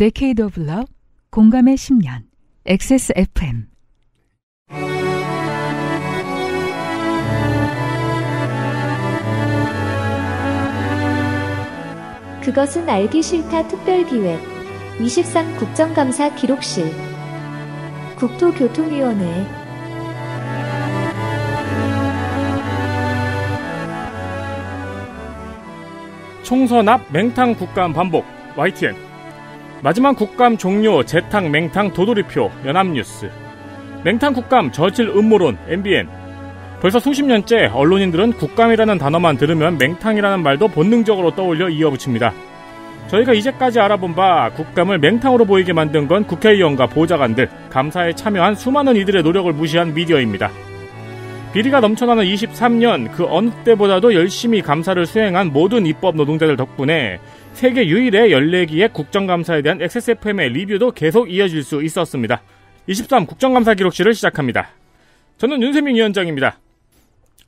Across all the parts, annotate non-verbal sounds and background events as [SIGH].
데케이드 오브 러 공감의 10년 XSFM 그것은 알기 싫다 특별기획 23 국정감사 기록실 국토교통위원회 총선 앞 맹탕 국감 반복 YTN 마지막 국감 종료 재탕 맹탕 도돌이표 연합뉴스 맹탕 국감 저질 음모론 MBN 벌써 수십 년째 언론인들은 국감이라는 단어만 들으면 맹탕이라는 말도 본능적으로 떠올려 이어붙입니다. 저희가 이제까지 알아본 바 국감을 맹탕으로 보이게 만든 건 국회의원과 보좌관들, 감사에 참여한 수많은 이들의 노력을 무시한 미디어입니다. 비리가 넘쳐나는 23년 그 어느 때보다도 열심히 감사를 수행한 모든 입법 노동자들 덕분에 세계 유일의 14기의 국정감사에 대한 XSFM의 리뷰도 계속 이어질 수 있었습니다. 23 국정감사 기록실을 시작합니다. 저는 윤세민 위원장입니다.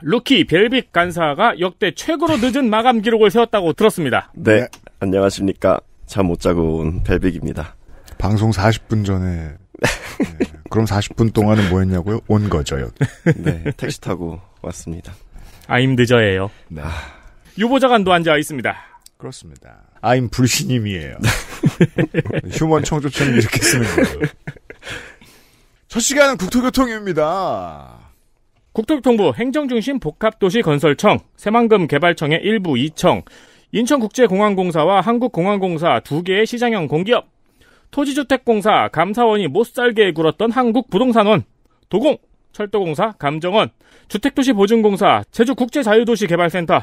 루키 벨빅 간사가 역대 최고로 늦은 마감 기록을 세웠다고 들었습니다. 네, 안녕하십니까. 잠 못 자고 온 벨빅입니다. 방송 40분 전에 네. [LAUGHS] 그럼 40분 동안은 뭐 했냐고요? 온 거죠, 네, 택시 타고 왔습니다. 아임 늦어예요. 네. 아. 유보자관도 앉아 있습니다. 그렇습니다. 아임 불신임이에요. [LAUGHS] 휴먼 청조처럼 이렇게 쓰는 거예요. 첫 시간은 국토교통입니다. 국토교통부 행정중심 복합도시건설청, 새만금개발청의 일부 2청, 인천국제공항공사와 한국공항공사 두 개의 시장형 공기업, 토지주택공사, 감사원이 못살게 굴었던 한국부동산원, 도공, 철도공사, 감정원, 주택도시보증공사, 제주국제자유도시개발센터,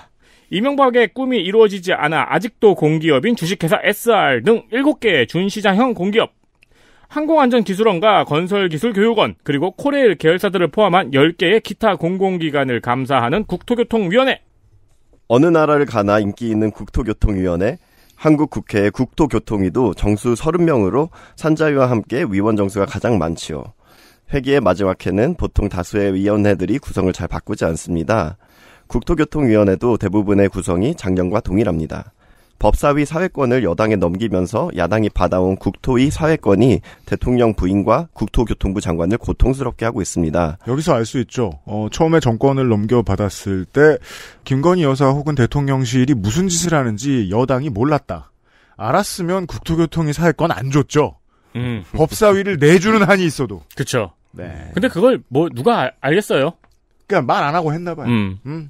이명박의 꿈이 이루어지지 않아 아직도 공기업인 주식회사 SR 등 7개의 준시장형 공기업, 항공안전기술원과 건설기술교육원, 그리고 코레일 계열사들을 포함한 10개의 기타 공공기관을 감사하는 국토교통위원회. 어느 나라를 가나 인기 있는 국토교통위원회, 한국 국회 국토교통위도 정수 30명으로 산자위와 함께 위원 정수가 가장 많지요. 회기의 마지막 해는 보통 다수의 위원회들이 구성을 잘 바꾸지 않습니다. 국토교통위원회도 대부분의 구성이 작년과 동일합니다. 법사위 사회권을 여당에 넘기면서 야당이 받아온 국토위 사회권이 대통령 부인과 국토교통부 장관을 고통스럽게 하고 있습니다. 여기서 알 수 있죠. 어, 처음에 정권을 넘겨받았을 때 김건희 여사 혹은 대통령실이 무슨 짓을 하는지 여당이 몰랐다. 알았으면 국토교통이 사회권 안 줬죠. 음. 법사위를 내주는 한이 있어도. 그렇죠. 네. 근데 그걸 뭐 누가 알, 겠어요 그냥 말 안 하고 했나 봐요. 음. 음.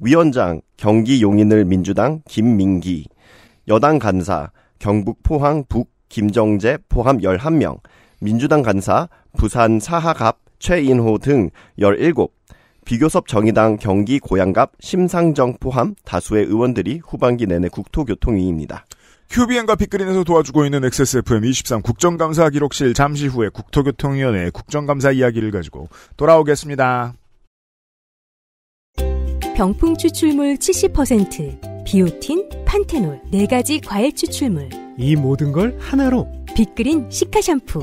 위원장 경기 용인을 민주당 김민기, 여당 간사 경북 포항 북 김정재 포함 11명, 민주당 간사 부산 사하갑 최인호 등 17, 비교섭 정의당 경기 고양갑 심상정 포함 다수의 의원들이 후반기 내내 국토교통위입니다. 큐비엔과 빅그린에서 도와주고 있는 XSFM23 국정감사 기록실 잠시 후에 국토교통위원회 국정감사 이야기를 가지고 돌아오겠습니다. 병풍 추출물 70%, 비오틴, 판테놀 4가지 과일 추출물. 이 모든 걸 하나로 빅그린 시카 샴푸.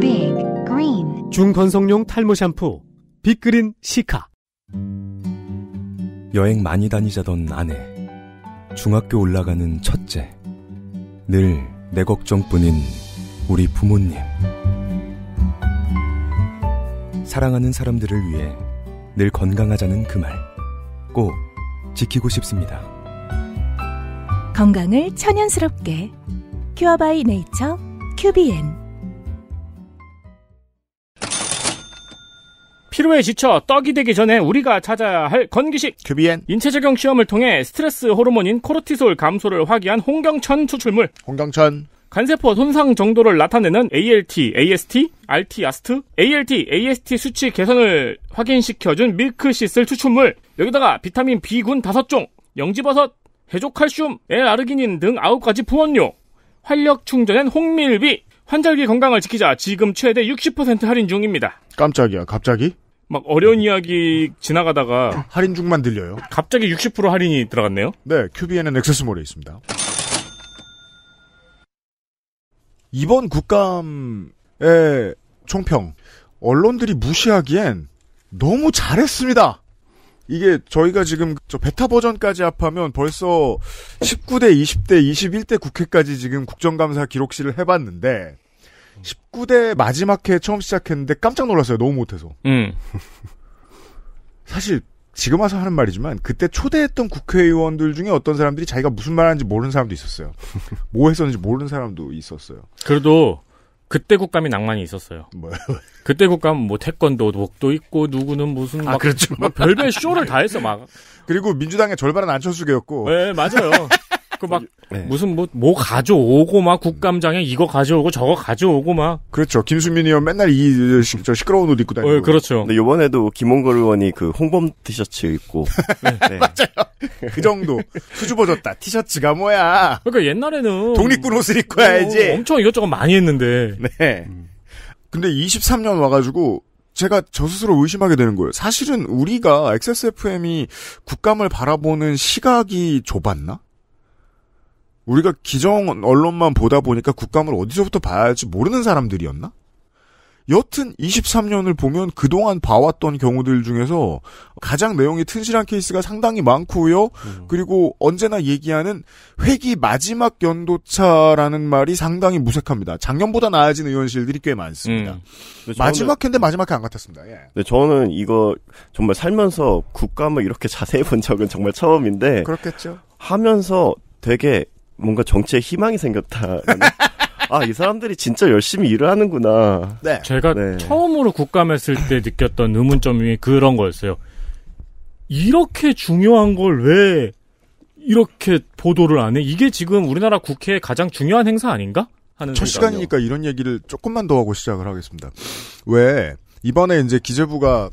빅 그린 중건성용 탈모 샴푸 빅그린 시카. 여행 많이 다니자던 아내. 중학교 올라가는 첫째. 늘 내 걱정뿐인 우리 부모님. 사랑하는 사람들을 위해 늘 건강하자는 그 말. 꼭 지키고 싶습니다. 건강을 천연스럽게 큐어바이 네이처 큐비엔 피로에 지쳐 떡이 되기 전에 우리가 찾아야 할 건기식 큐비엔 인체 적용 시험을 통해 스트레스 호르몬인 코르티솔 감소를 화기한 홍경천 추출물 홍경천 간세포 손상 정도를 나타내는 ALT, AST, RT, 아스트, ALT, AST 수치 개선을 확인시켜준 밀크시슬 추출물 여기다가 비타민 B군 5종, 영지버섯, 해조칼슘, L아르기닌 등 9가지 부원료 활력 충전엔 홍밀비, 환절기 건강을 지키자 지금 최대 60% 할인 중입니다. 깜짝이야, 갑자기? 막 어려운 이야기 지나가다가 할인 중만 들려요. 갑자기 60% 할인이 들어갔네요. 네, 큐비에는 액세스몰에 있습니다. 이번 국감의 총평 언론들이 무시하기엔 너무 잘했습니다. 이게 저희가 지금 저 베타 버전까지 합하면 벌써 19대, 20대, 21대 국회까지 지금 국정감사 기록실을 해봤는데 19대 마지막 회 처음 시작했는데 깜짝 놀랐어요. 너무 못해서. 음. [LAUGHS] 사실 지금 와서 하는 말이지만 그때 초대했던 국회의원들 중에 어떤 사람들이 자기가 무슨 말하는지 모르는 사람도 있었어요. 뭐 했었는지 모르는 사람도 있었어요. 그래도 그때 국감이 낭만이 있었어요. 뭐요? 그때 국감 뭐 태권도 목도 있고 누구는 무슨 아, 막, 아, 그렇죠. 막 별별 쇼를 다 했어 막. 그리고 민주당의 절반은 안철수계였고. 네 맞아요. 그막 네. 예. 무슨 뭐뭐 뭐 가져오고 막 국감장에 이거 가져오고 저거 가져오고 막 그렇죠. 김수민 의원 맨날 이저 시끄러운 옷 입고 다니고. 어, 그렇죠. 근데 이번에도 김홍걸 의원이 그 홍범 티셔츠 입고. 네. [LAUGHS] 네. 맞아요. 그 정도 수줍어졌다. 티셔츠가 뭐야? 그러니까 옛날에는 독립군 옷을 입고 야지 어, 엄청 이것저것 많이 했는데. 네. 근데 23년 와가지고 제가 저 스스로 의심하게 되는 거예요. 사실은 우리가 XSFM이 국감을 바라보는 시각이 좁았나? 우리가 기정 언론만 보다 보니까 국감을 어디서부터 봐야 할지 모르는 사람들이었나? 여튼 23년을 보면 그동안 봐왔던 경우들 중에서 가장 내용이 튼실한 케이스가 상당히 많고요. 음. 그리고 언제나 얘기하는 회기 마지막 연도차라는 말이 상당히 무색합니다. 작년보다 나아진 의원실들이 꽤 많습니다. 음. 마지막 인데 마지막에 안 같았습니다. 예. 근 저는 이거 정말 살면서 국감을 이렇게 자세히 본 적은 정말 처음인데 그렇겠죠. 하면서 되게 뭔가 정치에 희망이 생겼다. 아, 이 사람들이 진짜 열심히 일을 하는구나. 네. 제가 네. 처음으로 국감했을 때 느꼈던 의문점이 그런 거였어요. 이렇게 중요한 걸 왜 이렇게 보도를 안 해? 이게 지금 우리나라 국회의 가장 중요한 행사 아닌가? 하는 첫 생각이요. 시간이니까 이런 얘기를 조금만 더 하고 시작을 하겠습니다. 왜 이번에 이제 기재부가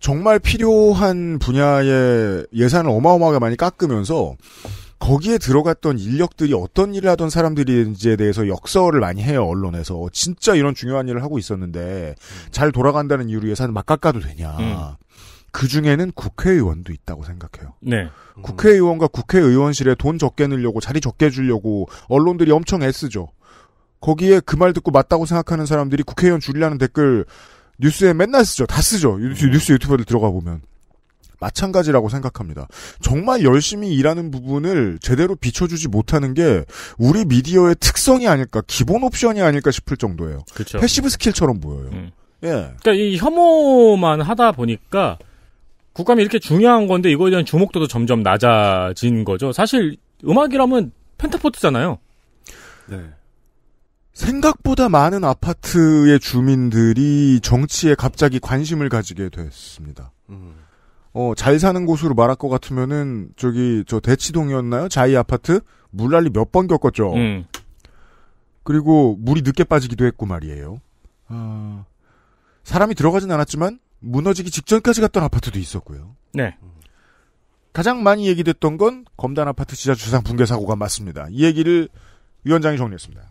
정말 필요한 분야의 예산을 어마어마하게 많이 깎으면서 거기에 들어갔던 인력들이 어떤 일을 하던 사람들인지에 대해서 역설을 많이 해요 언론에서 진짜 이런 중요한 일을 하고 있었는데 잘 돌아간다는 이유로 예산 막 깎아도 되냐 음. 그 중에는 국회의원도 있다고 생각해요. 네. 국회의원과 국회의원실에 돈 적게 늘려고 자리 적게 주려고 언론들이 엄청 애쓰죠. 거기에 그 말 듣고 맞다고 생각하는 사람들이 국회의원 줄이라는 댓글 뉴스에 맨날 쓰죠. 다 쓰죠. 뉴스, 뉴스 유튜버들 들어가 보면. 마찬가지라고 생각합니다. 정말 열심히 일하는 부분을 제대로 비춰주지 못하는 게 우리 미디어의 특성이 아닐까, 기본 옵션이 아닐까 싶을 정도예요. 그쵸. 패시브 스킬처럼 보여요. 음. 예. 그러니까 이 혐오만 하다 보니까 국감이 이렇게 중요한 건데 이거에 대한 주목도도 점점 낮아진 거죠. 사실 음악이라면 펜타포트잖아요. 네. 생각보다 많은 아파트의 주민들이 정치에 갑자기 관심을 가지게 됐습니다. 음. 어, 잘 사는 곳으로 말할 것 같으면은 저기 저 대치동이었나요? 자이 아파트 물난리 몇 번 겪었죠. 음. 그리고 물이 늦게 빠지기도 했고 말이에요. 어, 사람이 들어가진 않았지만 무너지기 직전까지 갔던 아파트도 있었고요. 네. 가장 많이 얘기됐던 건 검단 아파트 지하 주상 붕괴 사고가 맞습니다. 이 얘기를 위원장이 정리했습니다.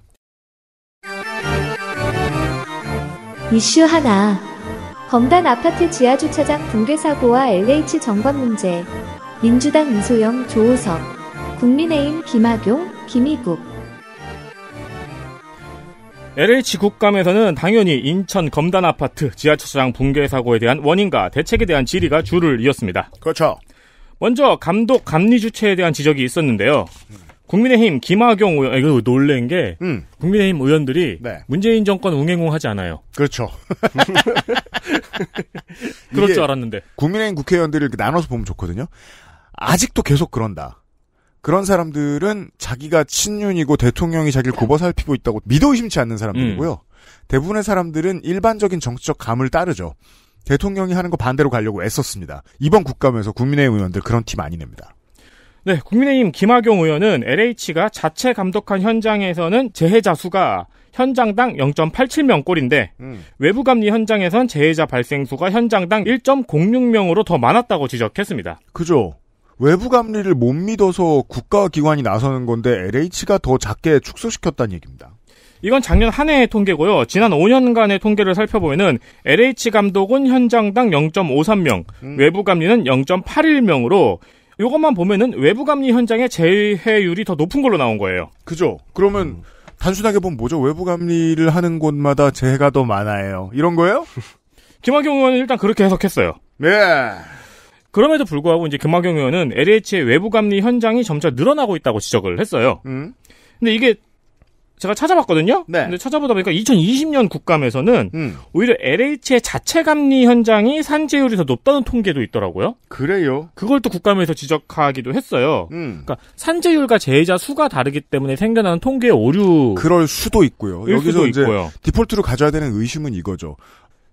이슈 하나. 검단 아파트 지하주차장 붕괴 사고와 LH 정관 문제. 민주당 이소영, 조호석. 국민의힘 김학용, 김희국. LH 국감에서는 당연히 인천 검단 아파트 지하철장 붕괴 사고에 대한 원인과 대책에 대한 질의가 줄을 이었습니다. 그렇죠. 먼저 감독 감리 주체에 대한 지적이 있었는데요. 국민의힘 김학용 의원, 아, 이거 놀란 게, 음. 국민의힘 의원들이 네. 문재인 정권 웅행웅 하지 않아요. 그렇죠. [LAUGHS] 그럴 줄 알았는데. 국민의힘 국회의원들을 이렇게 나눠서 보면 좋거든요. 아직도 계속 그런다. 그런 사람들은 자기가 친윤이고 대통령이 자기를 고버 살피고 있다고 믿어 의심치 않는 사람들이고요. 음. 대부분의 사람들은 일반적인 정치적 감을 따르죠. 대통령이 하는 거 반대로 가려고 애썼습니다. 이번 국감에서 국민의힘 의원들 그런 팀 많이 냅니다 네, 국민의힘 김학용 의원은 LH가 자체 감독한 현장에서는 재해자 수가 현장당 0.87명 꼴인데 음. 외부 감리 현장에선 재해자 발생 수가 현장당 1.06명으로 더 많았다고 지적했습니다. 그죠. 외부 감리를 못 믿어서 국가기관이 나서는 건데 LH가 더 작게 축소시켰다는 얘기입니다. 이건 작년 한 해의 통계고요. 지난 5년간의 통계를 살펴보면은 LH 감독은 현장당 0.53명, 음. 외부 감리는 0.81명으로 이것만 보면은 외부 감리 현장의 재해율이 더 높은 걸로 나온 거예요. 그죠? 그러면 음. 단순하게 보면 뭐죠? 외부 감리를 하는 곳마다 재해가 더 많아요. 이런 거예요? [LAUGHS] 김학용 의원은 일단 그렇게 해석했어요. 네. 그럼에도 불구하고 이제 김학용 의원은 LH의 외부 감리 현장이 점차 늘어나고 있다고 지적을 했어요. 음. 근데 이게 제가 찾아봤거든요. 네. 근데 찾아보다 보니까 2020년 국감에서는 음. 오히려 LH의 자체 감리 현장이 산재율이 더 높다는 통계도 있더라고요. 그래요. 그걸 또 국감에서 지적하기도 했어요. 음. 그러니까 산재율과 제해자 수가 다르기 때문에 생겨나는 통계 오류. 그럴 수도 있고요. 여기서 이제 있고요. 디폴트로 가져야 되는 의심은 이거죠.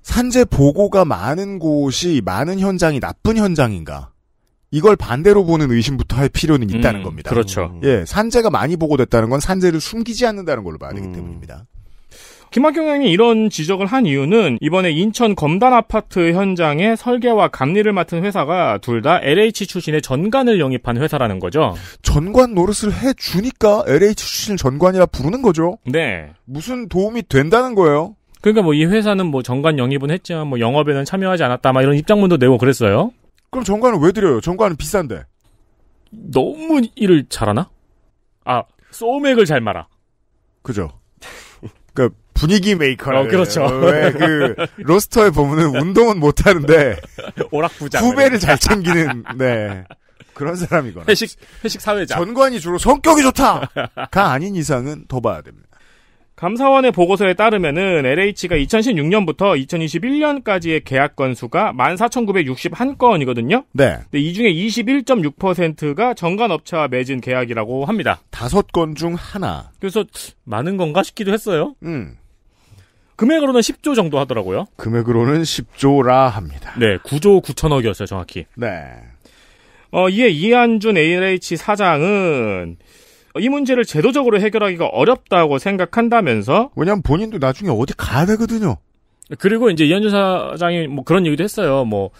산재 보고가 많은 곳이 많은 현장이 나쁜 현장인가? 이걸 반대로 보는 의심부터 할 필요는 있다는 음, 겁니다. 그렇죠. 예, 산재가 많이 보고됐다는 건 산재를 숨기지 않는다는 걸로 봐야 되기 음. 때문입니다. 김학경 형이 이런 지적을 한 이유는 이번에 인천 검단 아파트 현장의 설계와 감리를 맡은 회사가 둘 다 LH 출신의 전관을 영입한 회사라는 거죠. 전관 노릇을 해주니까 LH 출신 전관이라 부르는 거죠. 네. 무슨 도움이 된다는 거예요? 그러니까 뭐 이 회사는 뭐 전관 영입은 했지만 뭐 영업에는 참여하지 않았다 막 이런 입장문도 내고 그랬어요. 그럼 정관은 왜 드려요? 정관은 비싼데. 너무 일을 잘하나? 아, 소맥을 잘 말아. 그죠. 그니까 분위기 메이커라. 어, 그렇죠. 왜그 [LAUGHS] 로스터에 보면은 운동은 못 하는데 [LAUGHS] 오락부자 후배를 잘 챙기는 네. 그런 사람이거나 회식 회식 사회자 전관이 주로 성격이 좋다가 아닌 이상은 더 봐야 됩니다. 감사원의 보고서에 따르면은 LH가 2016년부터 2021년까지의 계약 건수가 14,961건이거든요. 네. 근데 이 중에 21.6%가 정관업체와 맺은 계약이라고 합니다. 다섯 건 중 하나. 그래서 많은 건가 싶기도 했어요. 음. 금액으로는 10조 정도 하더라고요. 금액으로는 10조라 합니다. 네, 9조 9천억이었어요, 정확히. 네. 어, 이에 이한준 LH 사장은 이 문제를 제도적으로 해결하기가 어렵다고 생각한다면서 왜냐하면 본인도 나중에 어디 가야 되거든요. 그리고 이제 이현주 사장이 뭐 그런 얘기도 했어요. 뭐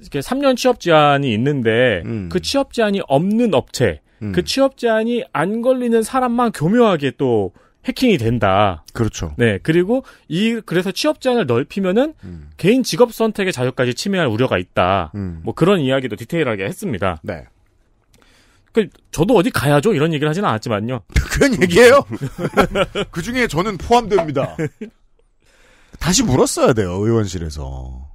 이렇게 3년 취업 제한이 있는데 음. 그 취업 제한이 없는 업체, 그 음. 그 취업 제한이 안 걸리는 사람만 교묘하게 또 해킹이 된다. 그렇죠. 네. 그리고 이 그래서 취업 제한을 넓히면은 음. 개인 직업 선택의 자유까지 침해할 우려가 있다. 음. 뭐 그런 이야기도 디테일하게 했습니다. 네. 그 저도 어디 가야죠 이런 얘기를 하진 않았지만요. [LAUGHS] 그런 얘기예요. [LAUGHS] 그 중에 저는 포함됩니다. 다시 물었어야 돼요 의원실에서.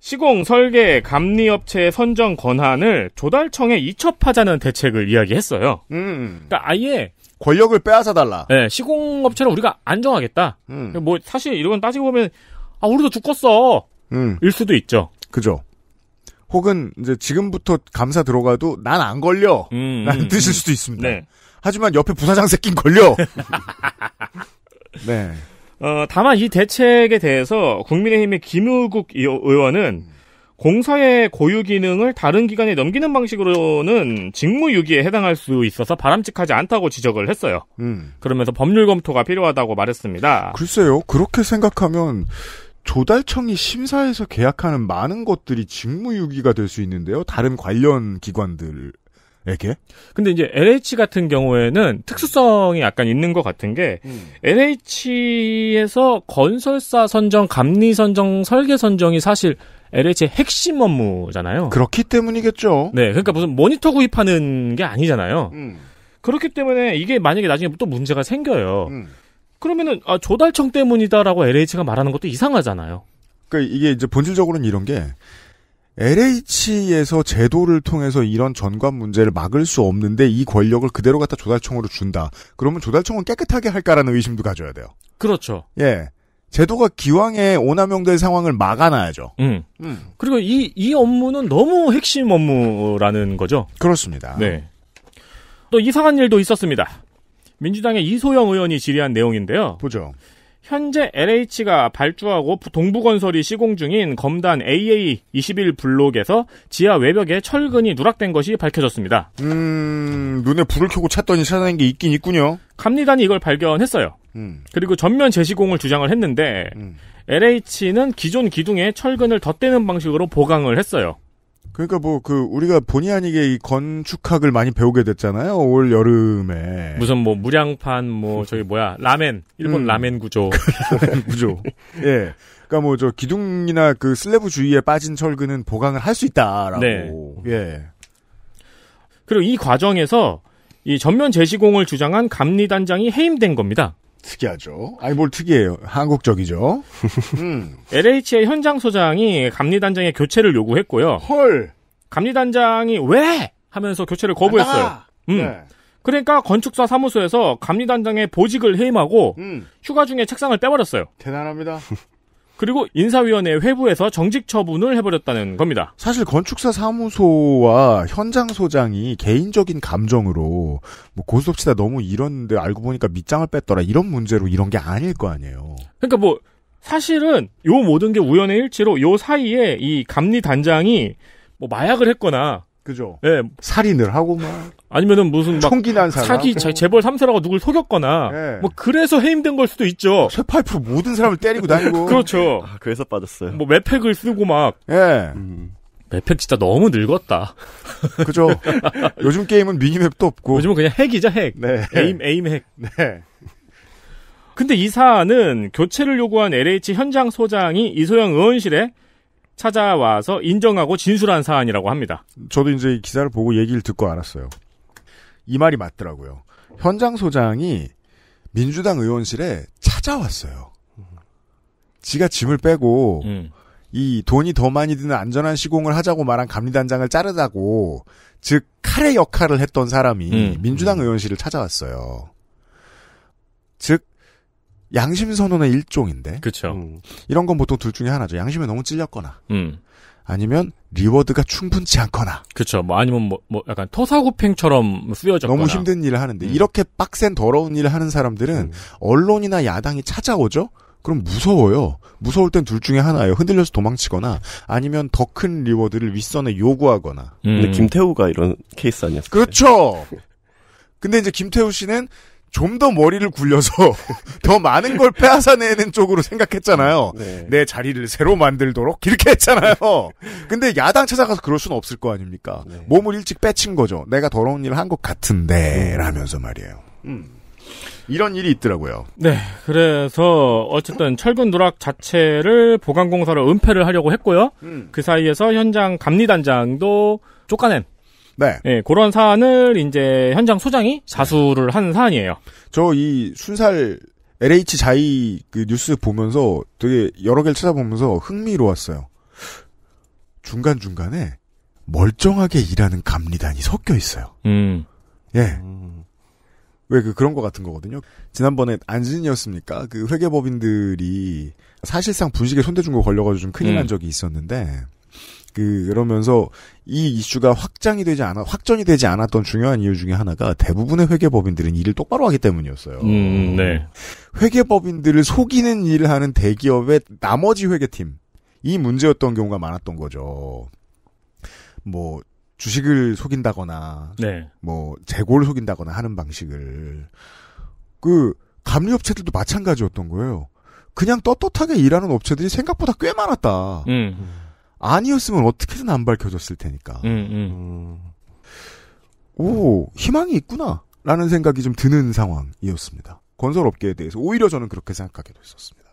시공 설계 감리 업체 선정 권한을 조달청에 이첩하자는 대책을 이야기했어요. 음. 그러니까 아예 권력을 빼앗아 달라. 네, 예, 시공 업체를 우리가 안정하겠다. 음. 뭐 사실 이런 건 따지고 보면 아 우리도 죽겠어. 음. 일 수도 있죠. 그죠. 혹은 이제 지금부터 감사 들어가도 난 안 걸려. 음, 라는 음, 음, 뜻일 수도 있습니다. 네. 하지만 옆에 부사장 새낀 걸려. [LAUGHS] 네. 어, 다만 이 대책에 대해서 국민의힘의 김우국 의원은 공사의 고유 기능을 다른 기관에 넘기는 방식으로는 직무유기에 해당할 수 있어서 바람직하지 않다고 지적을 했어요. 음. 그러면서 법률 검토가 필요하다고 말했습니다. 글쎄요, 그렇게 생각하면 조달청이 심사해서 계약하는 많은 것들이 직무유기가 될 수 있는데요. 다른 관련 기관들에게. 근데 이제 LH 같은 경우에는 특수성이 약간 있는 것 같은 게 음. LH에서 건설사 선정, 감리 선정, 설계 선정이 사실 LH의 핵심 업무잖아요. 그렇기 때문이겠죠. 네, 그러니까 무슨 모니터 구입하는 게 아니잖아요. 음. 그렇기 때문에 이게 만약에 나중에 또 문제가 생겨요. 음. 그러면은 아, 조달청 때문이다라고 LH가 말하는 것도 이상하잖아요. 그러니까 이게 이제 본질적으로는 이런 게 LH에서 제도를 통해서 이런 전관 문제를 막을 수 없는데 이 권력을 그대로 갖다 조달청으로 준다. 그러면 조달청은 깨끗하게 할까라는 의심도 가져야 돼요. 그렇죠. 예. 제도가 기왕에 오남용될 상황을 막아놔야죠. 음. 음. 그리고 이, 이 업무는 너무 핵심 업무라는 거죠. 그렇습니다. 네. 또 이상한 일도 있었습니다. 민주당의 이소영 의원이 질의한 내용인데요. 보죠. 현재 LH가 발주하고 동부건설이 시공 중인 검단 AA21 블록에서 지하 외벽에 철근이 누락된 것이 밝혀졌습니다. 음, 눈에 불을 켜고 찾더니 찾아낸 게 있긴 있군요. 감리단이 이걸 발견했어요. 음. 그리고 전면 재시공을 주장을 했는데 음. LH는 기존 기둥에 철근을 덧대는 방식으로 보강을 했어요. 그러니까 뭐 그 우리가 본의 아니게 이 건축학을 많이 배우게 됐잖아요 올 여름에 무슨 뭐 무량판 뭐 음. 저기 뭐야 라멘 일본 음. 라멘 구조 [LAUGHS] 라멘 구조 예 그러니까 뭐 저 기둥이나 그 슬래브 주위에 빠진 철근은 보강을 할 수 있다라고 네. 예 그리고 이 과정에서 이 전면 재시공을 주장한 감리단장이 해임된 겁니다. 특이하죠. 아니 뭘 특이해요. 한국적이죠. [LAUGHS] 음. LH의 현장 소장이 감리단장의 교체를 요구했고요. 헐. 감리단장이 왜 하면서 교체를 거부했어요. 아, 음. 네. 그러니까 건축사 사무소에서 감리단장의 보직을 해임하고 음. 휴가 중에 책상을 빼버렸어요. 대단합니다. [LAUGHS] 그리고 인사위원회 회부에서 정직 처분을 해버렸다는 겁니다. 사실 건축사 사무소와 현장 소장이 개인적인 감정으로 뭐 고스톱치다 너무 이런데 알고 보니까 밑장을 뺐더라 이런 문제로 이런 게 아닐 거 아니에요. 그러니까 뭐 사실은 요 모든 게 우연의 일치로 요 사이에 이 감리 단장이 뭐 마약을 했거나 그죠? 예. 네. 살인을 하고 막. 아니면은 무슨 막 총기 난 사람. 사기 재벌 3세라고 누굴 속였거나 네. 뭐 그래서 해임된 걸 수도 있죠. 쇠파이프로 모든 사람을 때리고 다니고. [LAUGHS] 그렇죠. 아, 그래서 빠졌어요. 뭐 매팩을 쓰고 막. 예. 네. 음. 매팩 진짜 너무 늙었다. [LAUGHS] 그죠. 요즘 게임은 미니맵도 없고. 요즘은 그냥 핵이죠, 핵. 네. 에임, 에임 핵. [LAUGHS] 네. 근데 이 사안은 교체를 요구한 LH 현장 소장이 이소영 의원실에 찾아와서 인정하고 진술한 사안이라고 합니다. 저도 이제 이 기사를 보고 얘기를 듣고 알았어요. 이 말이 맞더라고요. 현장 소장이 민주당 의원실에 찾아왔어요. 지가 짐을 빼고 음. 이 돈이 더 많이 드는 안전한 시공을 하자고 말한 감리단장을 자르다고 즉 칼의 역할을 했던 사람이 음. 민주당 음. 의원실을 찾아왔어요. 즉 양심 선언의 일종인데. 그렇죠. 음. 이런 건 보통 둘 중에 하나죠. 양심에 너무 찔렸거나. 음. 아니면 리워드가 충분치 않거나. 그렇죠. 뭐 아니면 뭐뭐 뭐 약간 토사구팽처럼 쓰여졌거나. 너무 힘든 일을 하는데 음. 이렇게 빡센 더러운 일을 하는 사람들은 음. 언론이나 야당이 찾아오죠. 그럼 무서워요. 무서울 땐 둘 중에 하나예요. 흔들려서 도망치거나 아니면 더 큰 리워드를 윗선에 요구하거나. 음. 근데 김태우가 이런 케이스 아니었어요? 그렇죠. 근데 이제 김태우 씨는 좀더 머리를 굴려서 [LAUGHS] 더 많은 걸 빼앗아내는 쪽으로 생각했잖아요. 네. 내 자리를 새로 만들도록 이렇게 했잖아요. 근데 야당 찾아가서 그럴 수는 없을 거 아닙니까? 네. 몸을 일찍 빼친 거죠. 내가 더러운 일을 한 것 같은데 라면서 말이에요. 음. 이런 일이 있더라고요. 네, 그래서 어쨌든 철근 누락 자체를 보강공사로 은폐를 하려고 했고요. 음. 그 사이에서 현장 감리단장도 쫓아낸 네. 예, 그런 사안을 이제 현장 소장이 자수를 한 사안이에요. 저 이 순살 LH 자이 그 뉴스 보면서 되게 여러 개를 찾아보면서 흥미로웠어요. 중간중간에 멀쩡하게 일하는 감리단이 섞여 있어요. 음. 예. 음. 왜그 그런 것 같은 거거든요. 지난번에 안진이었습니까? 그 회계법인들이 사실상 분식에 손대준 거 걸려가지고 좀 큰일 음. 난 적이 있었는데 그, 그러면서 이 이슈가 확장이 되지 않아, 확전이 되지 않았던 중요한 이유 중에 하나가 대부분의 회계법인들은 일을 똑바로 하기 때문이었어요. 음, 음, 네. 회계법인들을 속이는 일을 하는 대기업의 나머지 회계팀. 이 문제였던 경우가 많았던 거죠. 뭐, 주식을 속인다거나, 네. 뭐, 재고를 속인다거나 하는 방식을. 그, 감리업체들도 마찬가지였던 거예요. 그냥 떳떳하게 일하는 업체들이 생각보다 꽤 많았다. 음. 아니었으면 어떻게든 안 밝혀졌을 테니까. 음, 음. 음. 오, 희망이 있구나. 라는 생각이 좀 드는 상황이었습니다. 건설업계에 대해서 오히려 저는 그렇게 생각하게 됐었습니다.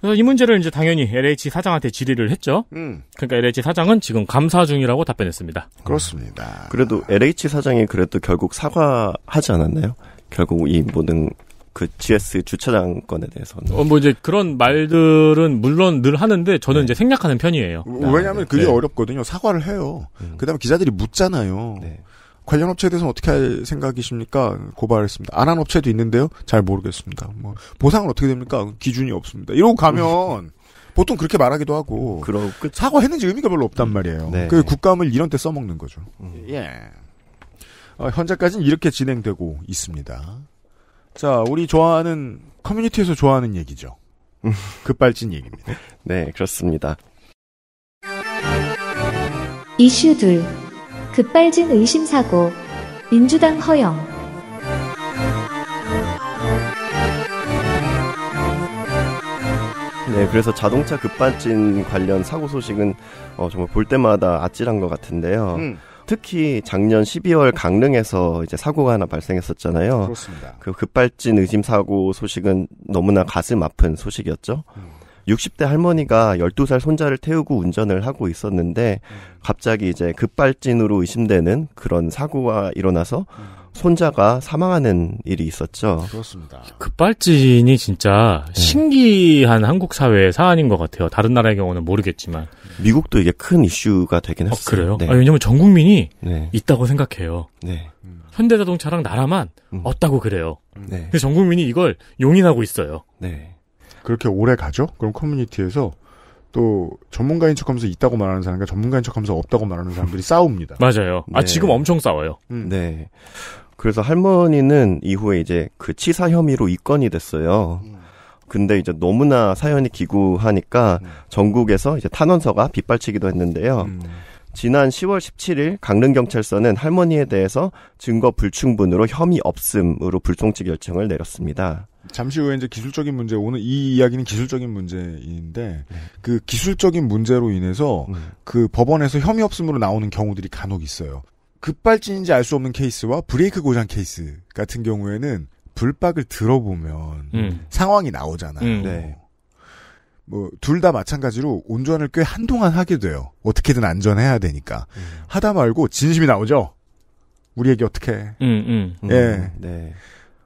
그래서 이 문제를 이제 당연히 LH 사장한테 질의를 했죠. 음. 그러니까 LH 사장은 지금 감사 중이라고 답변했습니다. 그렇습니다. 그래도 LH 사장이 그래도 결국 사과하지 않았나요? 결국 이 모든 그 GS 주차장건에 대해서는. 어, 뭐 이제 그런 말들은 물론 늘 하는데 저는 네. 이제 생략하는 편이에요. 음, 왜냐하면 그게 네. 어렵거든요. 사과를 해요. 음. 그다음에 기자들이 묻잖아요. 네. 관련 업체에 대해서는 어떻게 할 생각이십니까? 고발했습니다. 안 한 업체도 있는데요. 잘 모르겠습니다. 뭐 보상은 어떻게 됩니까? 기준이 없습니다. 이러고 가면 [LAUGHS] 보통 그렇게 말하기도 하고 그러, 그, 사과했는지 의미가 별로 없단 음. 말이에요. 네. 그 국감을 이런 때 써먹는 거죠. 음. 예. 어, 현재까지는 이렇게 진행되고 있습니다. 자, 우리 좋아하는 커뮤니티에서 좋아하는 얘기죠. [LAUGHS] 급발진 얘기입니다. 네, 그렇습니다. 이슈들 급발진 의심 사고 민주당 허영 네, 그래서 자동차 급발진 관련 사고 소식은 어, 정말 볼 때마다 아찔한 것 같은데요. 음. 특히 작년 12월 강릉에서 이제 사고가 하나 발생했었잖아요. 그렇습니다. 그 급발진 의심 사고 소식은 너무나 가슴 아픈 소식이었죠. 음. 60대 할머니가 12살 손자를 태우고 운전을 하고 있었는데 음. 갑자기 이제 급발진으로 의심되는 그런 사고가 일어나서 손자가 사망하는 일이 있었죠. 그렇습니다. 급발진이 진짜 예. 신기한 음. 한국 사회의 사안인 것 같아요. 다른 나라의 경우는 모르겠지만 미국도 이게 큰 이슈가 되긴 했어요. 어, 그래요? 네. 아, 왜냐면 전 국민이 네. 있다고 생각해요. 네. 현대자동차랑 나라만 음. 없다고 그래요. 음. 네. 근데 전 국민이 이걸 용인하고 있어요. 네. 그렇게 오래 가죠? 그럼 커뮤니티에서 또 전문가인 척하면서 있다고 말하는 사람과 전문가인 척하면서 없다고 말하는 사람들이 싸웁니다. 맞아요. 아, 네. 아 지금 엄청 싸워요. 음. 네. 그래서 할머니는 이후에 이제 그 치사 혐의로 입건이 됐어요. 음. 근데 이제 너무나 사연이 기구하니까 음. 전국에서 이제 탄원서가 빗발치기도 했는데요. 음. 지난 10월 17일 강릉경찰서는 할머니에 대해서 증거 불충분으로 혐의 없음으로 불송치 결정을 내렸습니다. 잠시 후에 이제 기술적인 문제, 오늘 이 이야기는 기술적인 문제인데, 그 기술적인 문제로 인해서 음. 그 법원에서 혐의 없음으로 나오는 경우들이 간혹 있어요. 급발진인지 알 수 없는 케이스와 브레이크 고장 케이스 같은 경우에는 불박을 들어보면 음. 상황이 나오잖아요. 음. 네. 뭐둘 다 마찬가지로 운전을 꽤 한동안 하게 돼요. 어떻게든 안전해야 되니까 음. 하다 말고 진심이 나오죠. 우리에게 어떻게? 음, 음, 음, 예. 네.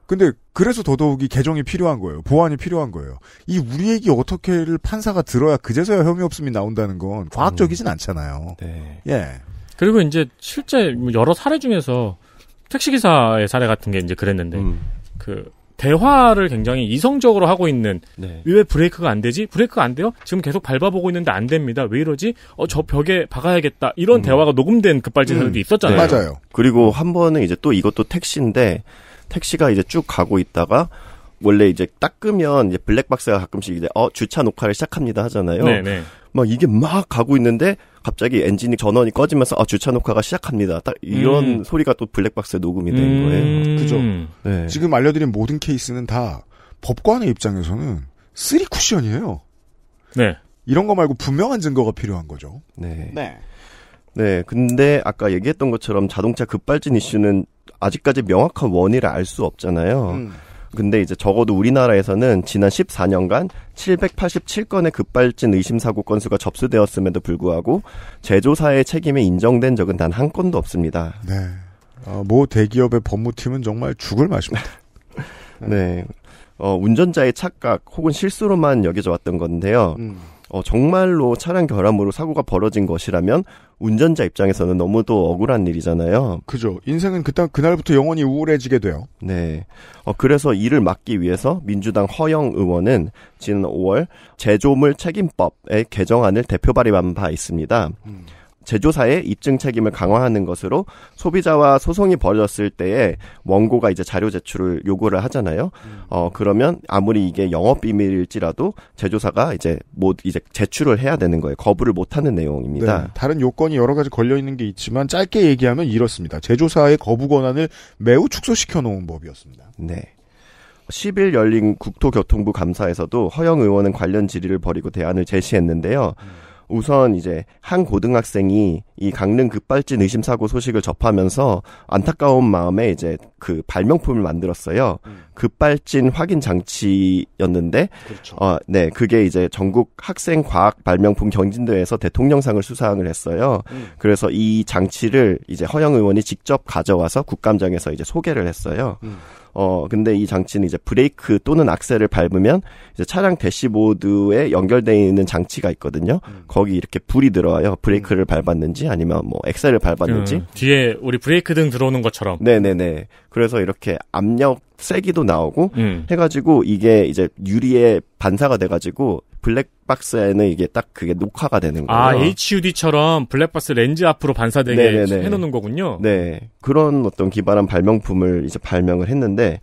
근데 그래서 더더욱이 개정이 필요한 거예요. 보완이 필요한 거예요. 이 우리에게 어떻게를 판사가 들어야 그제서야 혐의 없음이 나온다는 건 음. 과학적이진 않잖아요. 네. 예. 그리고 이제 실제 뭐 여러 사례 중에서 택시기사의 사례 같은 게 이제 그랬는데 음. 그 대화를 굉장히 이성적으로 하고 있는 네. 왜 브레이크가 안 되지? 브레이크가 안 돼요? 지금 계속 밟아보고 있는데 안 됩니다. 왜 이러지? 어저 벽에 박아야겠다. 이런 음. 대화가 녹음된 급발진사들도 음. 있었잖아요. 네. 맞아요. 그리고 한 번은 이제 또 이것도 택시인데 택시가 이제 쭉 가고 있다가 원래 이제 닦으면 이제 블랙박스가 가끔씩 이제 어 주차 녹화를 시작합니다 하잖아요. 네네. 네. 막 이게 막 가고 있는데 갑자기 엔진이 전원이 꺼지면서 아 주차 녹화가 시작합니다. 딱 이런 음. 소리가 또 블랙박스에 녹음이 된 음. 거예요. 그죠. 네. 지금 알려드린 모든 케이스는 다 법관의 입장에서는 쓰리 쿠션이에요. 네. 이런 거 말고 분명한 증거가 필요한 거죠. 네. 네. 네. 근데 아까 얘기했던 것처럼 자동차 급발진 이슈는 아직까지 명확한 원인을 알 수 없잖아요. 음. 근데 이제 적어도 우리나라에서는 지난 14년간 787건의 급발진 의심 사고 건수가 접수되었음에도 불구하고 제조사의 책임이 인정된 적은 단 한 건도 없습니다. 네. 어, 모 대기업의 법무팀은 정말 죽을 맛입니다. [LAUGHS] 네. 어, 운전자의 착각 혹은 실수로만 여겨져 왔던 건데요. 음. 어, 정말로 차량 결함으로 사고가 벌어진 것이라면 운전자 입장에서는 너무도 억울한 일이잖아요. 그죠. 인생은 그때, 그날부터 영원히 우울해지게 돼요. 네. 어, 그래서 이를 막기 위해서 민주당 허영 의원은 지난 5월 제조물 책임법의 개정안을 대표 발의한 바 있습니다. 음. 제조사의 입증 책임을 강화하는 것으로 소비자와 소송이 벌어졌을 때에 원고가 이제 자료 제출을 요구를 하잖아요. 음. 어 그러면 아무리 이게 영업 비밀일지라도 제조사가 이제 뭐 이제 제출을 해야 되는 거예요. 거부를 못 하는 내용입니다. 네, 다른 요건이 여러 가지 걸려 있는 게 있지만 짧게 얘기하면 이렇습니다. 제조사의 거부 권한을 매우 축소시켜 놓은 법이었습니다. 네. 10일 열린 국토교통부 감사에서도 허영 의원은 관련 질의를 벌이고 대안을 제시했는데요. 음. 우선 이제 한 고등학생이 이 강릉 급발진 의심 사고 소식을 접하면서 안타까운 마음에 이제 그 발명품을 만들었어요. 음. 급발진 확인 장치였는데 그렇죠. 어, 네, 그게 이제 전국 학생 과학 발명품 경진대회에서 대통령상을 수상을 했어요. 음. 그래서 이 장치를 이제 허영 의원이 직접 가져와서 국감장에서 이제 소개를 했어요. 음. 어, 근데 이 장치는 이제 브레이크 또는 악셀을 밟으면 이제 차량 대시보드에 연결되어 있는 장치가 있거든요. 음. 거기 이렇게 불이 들어와요. 브레이크를 음. 밟았는지 아니면 뭐 엑셀을 밟았는지. 음, 뒤에 우리 브레이크 등 들어오는 것처럼. 네네네. 그래서 이렇게 압력 세기도 나오고 음. 해가지고 이게 이제 유리에 반사가 돼가지고 블랙박스에는 이게 딱 그게 녹화가 되는 아, 거예요. 아, HUD처럼 블랙박스 렌즈 앞으로 반사되게 네네네. 네, 네. 해놓는 거군요. 네. 그런 어떤 기발한 발명품을 이제 발명을 했는데,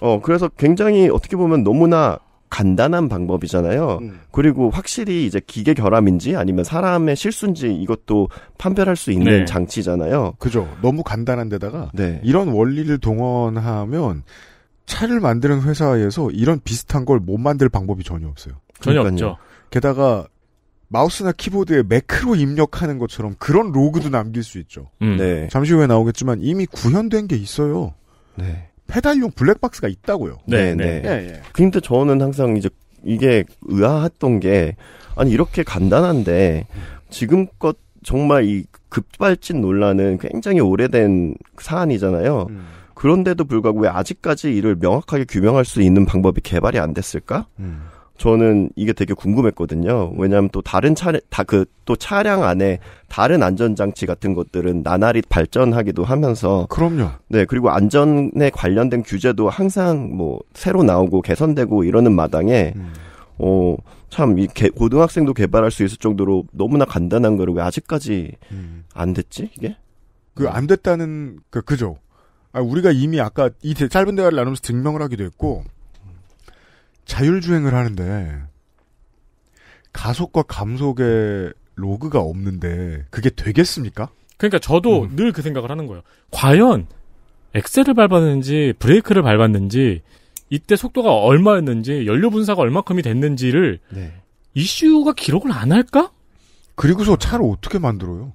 어, 그래서 굉장히 어떻게 보면 너무나 간단한 방법이잖아요. 음. 그리고 확실히 이제 기계 결함인지 아니면 사람의 실수인지 이것도 판별할 수 있는 네. 장치잖아요. 그죠. 너무 간단한데다가 네. 이런 원리를 동원하면 차를 만드는 회사에서 이런 비슷한 걸 못 만들 방법이 전혀 없어요. 전혀 그러니까요. 없죠. 게다가 마우스나 키보드에 매크로 입력하는 것처럼 그런 로그도 남길 수 있죠. 음. 네. 잠시 후에 나오겠지만 이미 구현된 게 있어요. 네. 페달용 블랙박스가 있다고요. 네, 네. 네. 네. 예, 예. 근데 저는 항상 이제 이게 의아했던 게 아니 이렇게 간단한데 지금껏 정말 이 급발진 논란은 굉장히 오래된 사안이잖아요. 음. 그런데도 불구하고 왜 아직까지 이를 명확하게 규명할 수 있는 방법이 개발이 안 됐을까? 음. 저는 이게 되게 궁금했거든요. 왜냐하면 또 다른 차량, 다그 또 차량 안에 다른 안전장치 같은 것들은 나날이 발전하기도 하면서. 그럼요. 네, 그리고 안전에 관련된 규제도 항상 뭐 새로 나오고 개선되고 이러는 마당에, 음. 어, 참, 이 고등학생도 개발할 수 있을 정도로 너무나 간단한 거를 왜 아직까지 음. 안 됐지, 이게? 그 안 됐다는, 그, 그죠. 아, 우리가 이미 아까 이 짧은 대화를 나누면서 증명을 하기도 했고, 자율주행을 하는데 가속과 감속의 로그가 없는데 그게 되겠습니까? 그러니까 저도 음. 늘그 생각을 하는 거예요. 과연 엑셀을 밟았는지 브레이크를 밟았는지 이때 속도가 얼마였는지 연료 분사가 얼마큼이 됐는지를 네. 이슈가 기록을 안 할까? 그리고서 차를 어떻게 만들어요?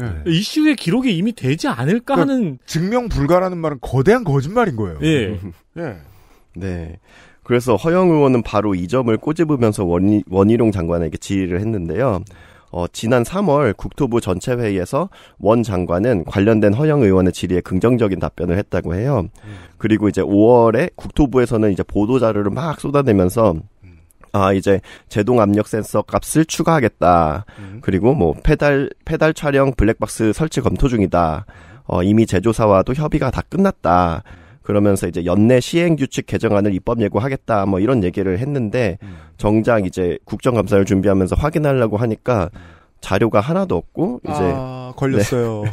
예. 네. 이슈의 기록이 이미 되지 않을까 그러니까 하는 증명 불가라는 말은 거대한 거짓말인 거예요. 예. 예. 네. 네. 그래서 허영 의원은 바로 이 점을 꼬집으면서 원, 희 원희룡 장관에게 질의를 했는데요. 어, 지난 3월 국토부 전체 회의에서 원 장관은 관련된 허영 의원의 질의에 긍정적인 답변을 했다고 해요. 음. 그리고 이제 5월에 국토부에서는 이제 보도 자료를 막 쏟아내면서 아 이제 제동 압력 센서 값을 추가하겠다. 음. 그리고 뭐 페달 페달 촬영 블랙박스 설치 검토 중이다. 어, 이미 제조사와도 협의가 다 끝났다. 그러면서 이제 연내 시행 규칙 개정안을 입법 예고하겠다 뭐 이런 얘기를 했는데 음. 정작 이제 국정감사를 준비하면서 확인하려고 하니까 음. 자료가 하나도 없고 이제 아, 걸렸어요.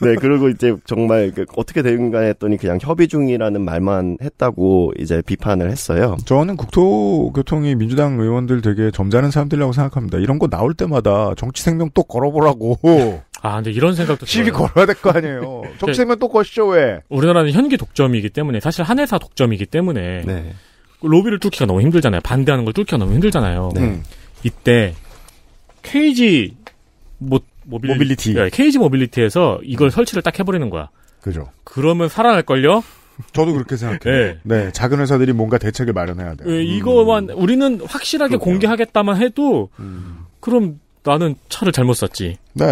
네. [LAUGHS] 네. 그리고 이제 정말 그 어떻게 된가 했더니 그냥 협의 중이라는 말만 했다고 이제 비판을 했어요. 저는 국토교통이 민주당 의원들 되게 점잖은 사람들이라고 생각합니다. 이런 거 나올 때마다 정치 생명 또 걸어보라고. [LAUGHS] 아, 근데 이런 생각도 시비 걸어야 될 거 아니에요. [LAUGHS] 네. 정치 생명 또 거시죠 왜? 우리나라는 현기 독점이기 때문에 사실 한회사 독점이기 때문에 네. 로비를 뚫기가 너무 힘들잖아요. 반대하는 걸 뚫기가 너무 힘들잖아요. 네. 이때 케이지 모, 모빌리 모빌리티. 예, 케이지 모빌리티에서 이걸 설치를 딱 해버리는 거야. 그죠. 그러면 살아날걸요? 저도 그렇게 생각해요. 네. 네. 작은 회사들이 뭔가 대책을 마련해야 돼요. 네, 이거만, 음. 우리는 확실하게 그렇구나. 공개하겠다만 해도, 음. 그럼 나는 차를 잘못 샀지. 네.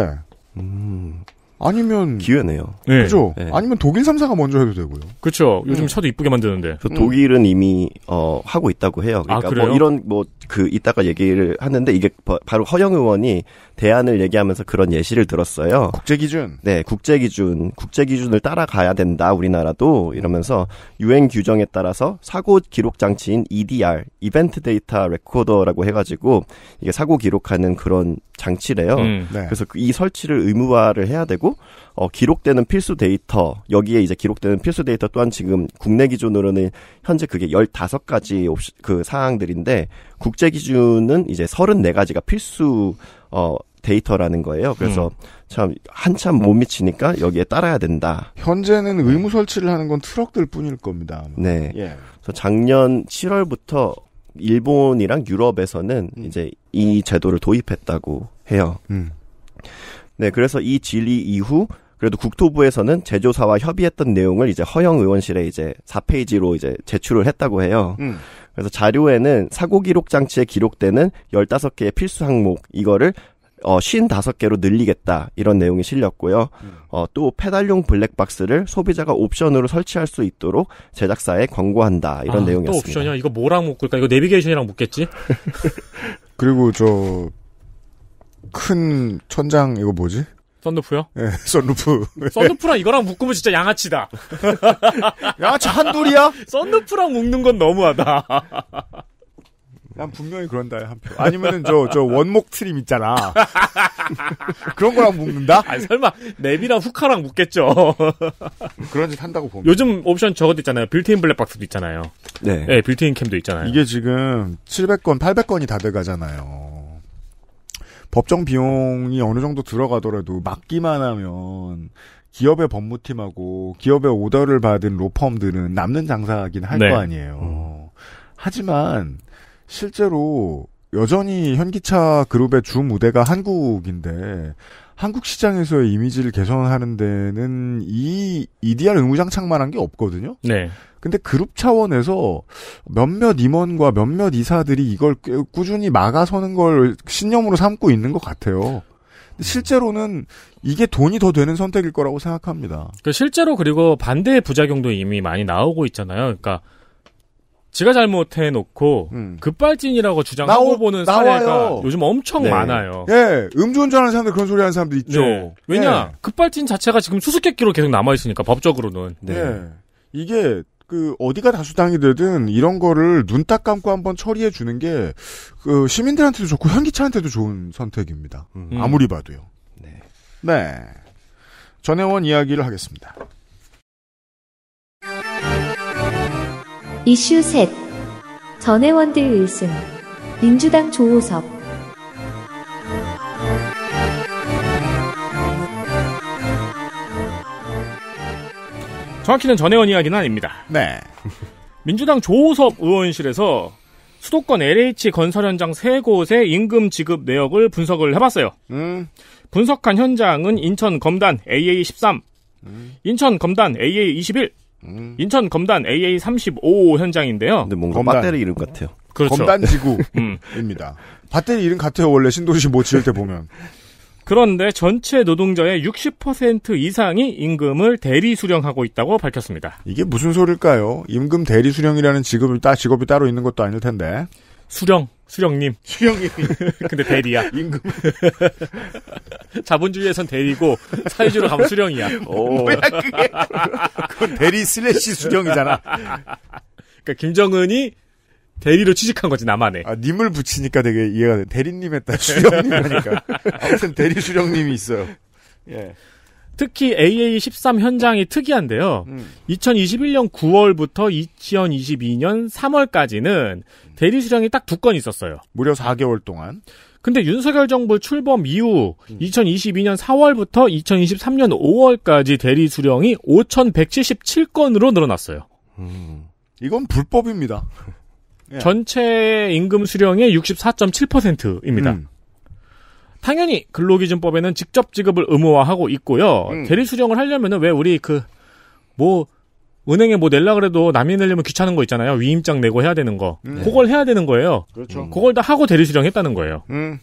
음. 아니면 기회네요. 네. 그죠? 네. 아니면 독일 3사가 먼저 해도 되고요. 그렇죠. 요즘 음. 차도 이쁘게 만드는데. 그 독일은 음. 이미 어 하고 있다고 해요. 그러니까 아, 뭐 이런 뭐 그 이따가 얘기를 하는데 이게 바로 허영 의원이 대안을 얘기하면서 그런 예시를 들었어요. 국제 기준. 네, 국제 기준. 국제 기준을 따라가야 된다 우리나라도 이러면서 유엔 규정에 따라서 사고 기록 장치인 EDR, 이벤트 데이터 레코더라고 해 가지고 이게 사고 기록하는 그런 장치래요. 음. 네. 그래서 그 이 설치를 의무화를 해야 되고 어, 기록되는 필수 데이터 여기에 이제 기록되는 필수 데이터 또한 지금 국내 기준으로는 현재 그게 15가지 옵시, 그 사항들인데 국제 기준은 이제 34가지가 필수 어 데이터라는 거예요. 그래서 음. 참 한참 못 미치니까 여기에 따라야 된다. 현재는 의무 설치를 하는 건 트럭들 뿐일 겁니다. 네. 예. 그래서 작년 7월부터 일본이랑 유럽에서는 음. 이제 이 제도를 도입했다고 해요. 음. 네, 그래서 이 진리 이후 그래도 국토부에서는 제조사와 협의했던 내용을 이제 허영 의원실에 이제 4페이지로 이제 제출을 했다고 해요. 음. 그래서 자료에는 사고 기록 장치에 기록되는 15개의 필수 항목 이거를 어, 55개로 늘리겠다 이런 내용이 실렸고요. 어, 또 페달용 블랙박스를 소비자가 옵션으로 설치할 수 있도록 제작사에 광고한다 이런 아, 내용이었습니다. 또 옵션이야? 이거 뭐랑 묶을까? 이거 내비게이션이랑 묶겠지? [LAUGHS] 그리고 저 큰 천장 이거 뭐지? 썬루프요? 네, [LAUGHS] 썬루프. 썬루프랑 이거랑 묶으면 진짜 양아치다. [LAUGHS] 양아치 한돌이야 썬루프랑 묶는 건 너무하다. 난 분명히 그런다 한 표. 아니면은 저 저 원목 트림 있잖아. [LAUGHS] 그런 거랑 묶는다? 아니 설마 랩이랑 후카랑 묶겠죠. [LAUGHS] 그런 짓 한다고 보면. 요즘 옵션 저것도 있잖아요. 빌트인 블랙박스도 있잖아요. 네. 네 빌트인 캠도 있잖아요. 이게 지금 700건, 800건이 다 돼가잖아요. 법정 비용이 어느 정도 들어가더라도 막기만 하면 기업의 법무팀하고 기업의 오더를 받은 로펌들은 남는 장사긴 할거 네. 아니에요. 음. 하지만 실제로 여전히 현기차 그룹의 주 무대가 한국인데 한국 시장에서의 이미지를 개선하는 데는 이 이디알 의무장착만한 게 없거든요. 네. 근데 그룹 차원에서 몇몇 임원과 몇몇 이사들이 이걸 꾸준히 막아서는 걸 신념으로 삼고 있는 것 같아요. 음. 실제로는 이게 돈이 더 되는 선택일 거라고 생각합니다. 그 실제로 그리고 반대의 부작용도 이미 많이 나오고 있잖아요. 그러니까 제가 잘못해 놓고 음. 급발진이라고 주장하고 나오, 보는 사례가 나와요. 요즘 엄청 네. 많아요. 예, 음주운전하는 사람들 그런 소리 하는 사람도 있죠. 네. 왜냐 예. 급발진 자체가 지금 수수께끼로 계속 남아 있으니까 법적으로는. 네. 네. 이게 그 어디가 다수당이 되든 이런 거를 눈 딱 감고 한번 처리해 주는 게그 시민들한테도 좋고 현기차한테도 좋은 선택입니다. 음. 아무리 봐도요. 네. 네. 전혜원 이야기를 하겠습니다. 이슈 셋 전혜원들 1승 민주당 조호섭 정확히는 전혜원 이야기는 아닙니다. 네. [LAUGHS] 민주당 조호섭 의원실에서 수도권 LH 건설 현장 세 곳의 임금 지급 내역을 분석을 해봤어요. 음. 분석한 현장은 인천 검단 AA13, 음. 인천 검단 AA21, 음. 인천 검단 AA35 현장인데요. 근데 뭔가 검단. 배터리 이름 같아요. 그렇죠. 검단 지구입니다. [LAUGHS] 음. 배터리 이름 같아요. 원래 신도시 뭐 지을 때 보면. 그런데 전체 노동자의 60% 이상이 임금을 대리 수령하고 있다고 밝혔습니다. 이게 무슨 소릴까요? 임금 대리 수령이라는 직업이 따 직업이 따로 있는 것도 아닐 텐데. 수령. 수령님. 수령님. [LAUGHS] 근데 대리야. 임금. [LAUGHS] 자본주의에선 대리고 사회주의로 가면 수령이야. 오. 어. 뭐야 그게? 그건 대리 슬래시 수령이잖아. 그러니까 김정은이 대리로 취직한 거지 나만에아 님을 붙이니까 되게 이해가 돼. 대리님 에 따라 수령님 하니까. 아무튼 대리 수령님이 있어요. 예. 특히 AA13 현장이 특이한데요. 음. 2021년 9월부터 2022년 3월까지는 대리 수령이 딱 두 건 있었어요. 무려 4개월 동안. 근데 윤석열 정부 출범 이후 2022년 음. 4월부터 2023년 5월까지 대리 수령이 5,177건으로 늘어났어요. 음. 이건 불법입니다. [LAUGHS] 예. 전체 임금 수령의 64.7%입니다. 음. 당연히 근로기준법에는 직접 지급을 의무화하고 있고요. 음. 대리 수령을 하려면은 왜 우리 그 뭐 은행에 뭐 낼라 그래도 남이 내려면 귀찮은 거 있잖아요. 위임장 내고 해야 되는 거. 음. 그걸 해야 되는 거예요. 그렇죠. 음. 그걸 다 하고 대리 수령했다는 거예요. 음.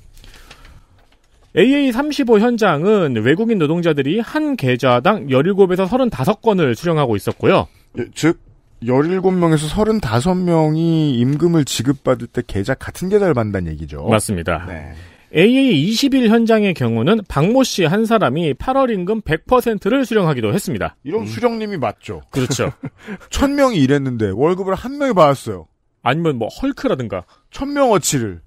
AA35 현장은 외국인 노동자들이 한 계좌당 17에서 35건을 수령하고 있었고요. 예, 즉 17명에서 35명이 임금을 지급받을 때 계좌 같은 계좌를 받는다는 얘기죠. 맞습니다. 네. AA21 현장의 경우는 박모 씨 한 사람이 8월 임금 100%를 수령하기도 했습니다. 이런 음. 수령님이 맞죠. 그렇죠. [LAUGHS] 천 명이 일했는데 월급을 한 명이 받았어요. 아니면 뭐 헐크라든가. 천명 어치를.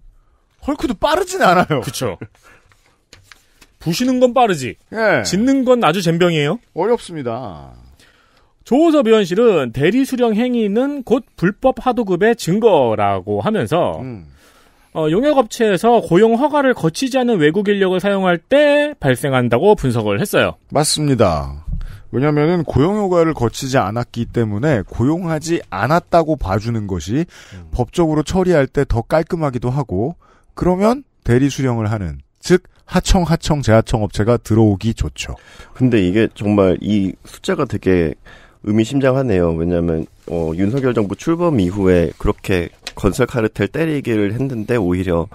헐크도 빠르진 않아요. 그렇죠. 부시는 건 빠르지. 예. 짓는 건 아주 젬병이에요. 어렵습니다. 조호섭 의원실은 대리 수령 행위는 곧 불법 하도급의 증거라고 하면서 음. 어, 용역업체에서 고용 허가를 거치지 않은 외국 인력을 사용할 때 발생한다고 분석을 했어요. 맞습니다. 왜냐면은 고용 허가를 거치지 않았기 때문에 고용하지 않았다고 봐주는 것이 음. 법적으로 처리할 때 더 깔끔하기도 하고 그러면 대리 수령을 하는 즉 하청 하청 재하청 업체가 들어오기 좋죠. 근데 이게 정말 이 숫자가 되게 의미심장하네요. 왜냐하면 어, 윤석열 정부 출범 이후에 그렇게 건설 카르텔 때리기를 했는데 오히려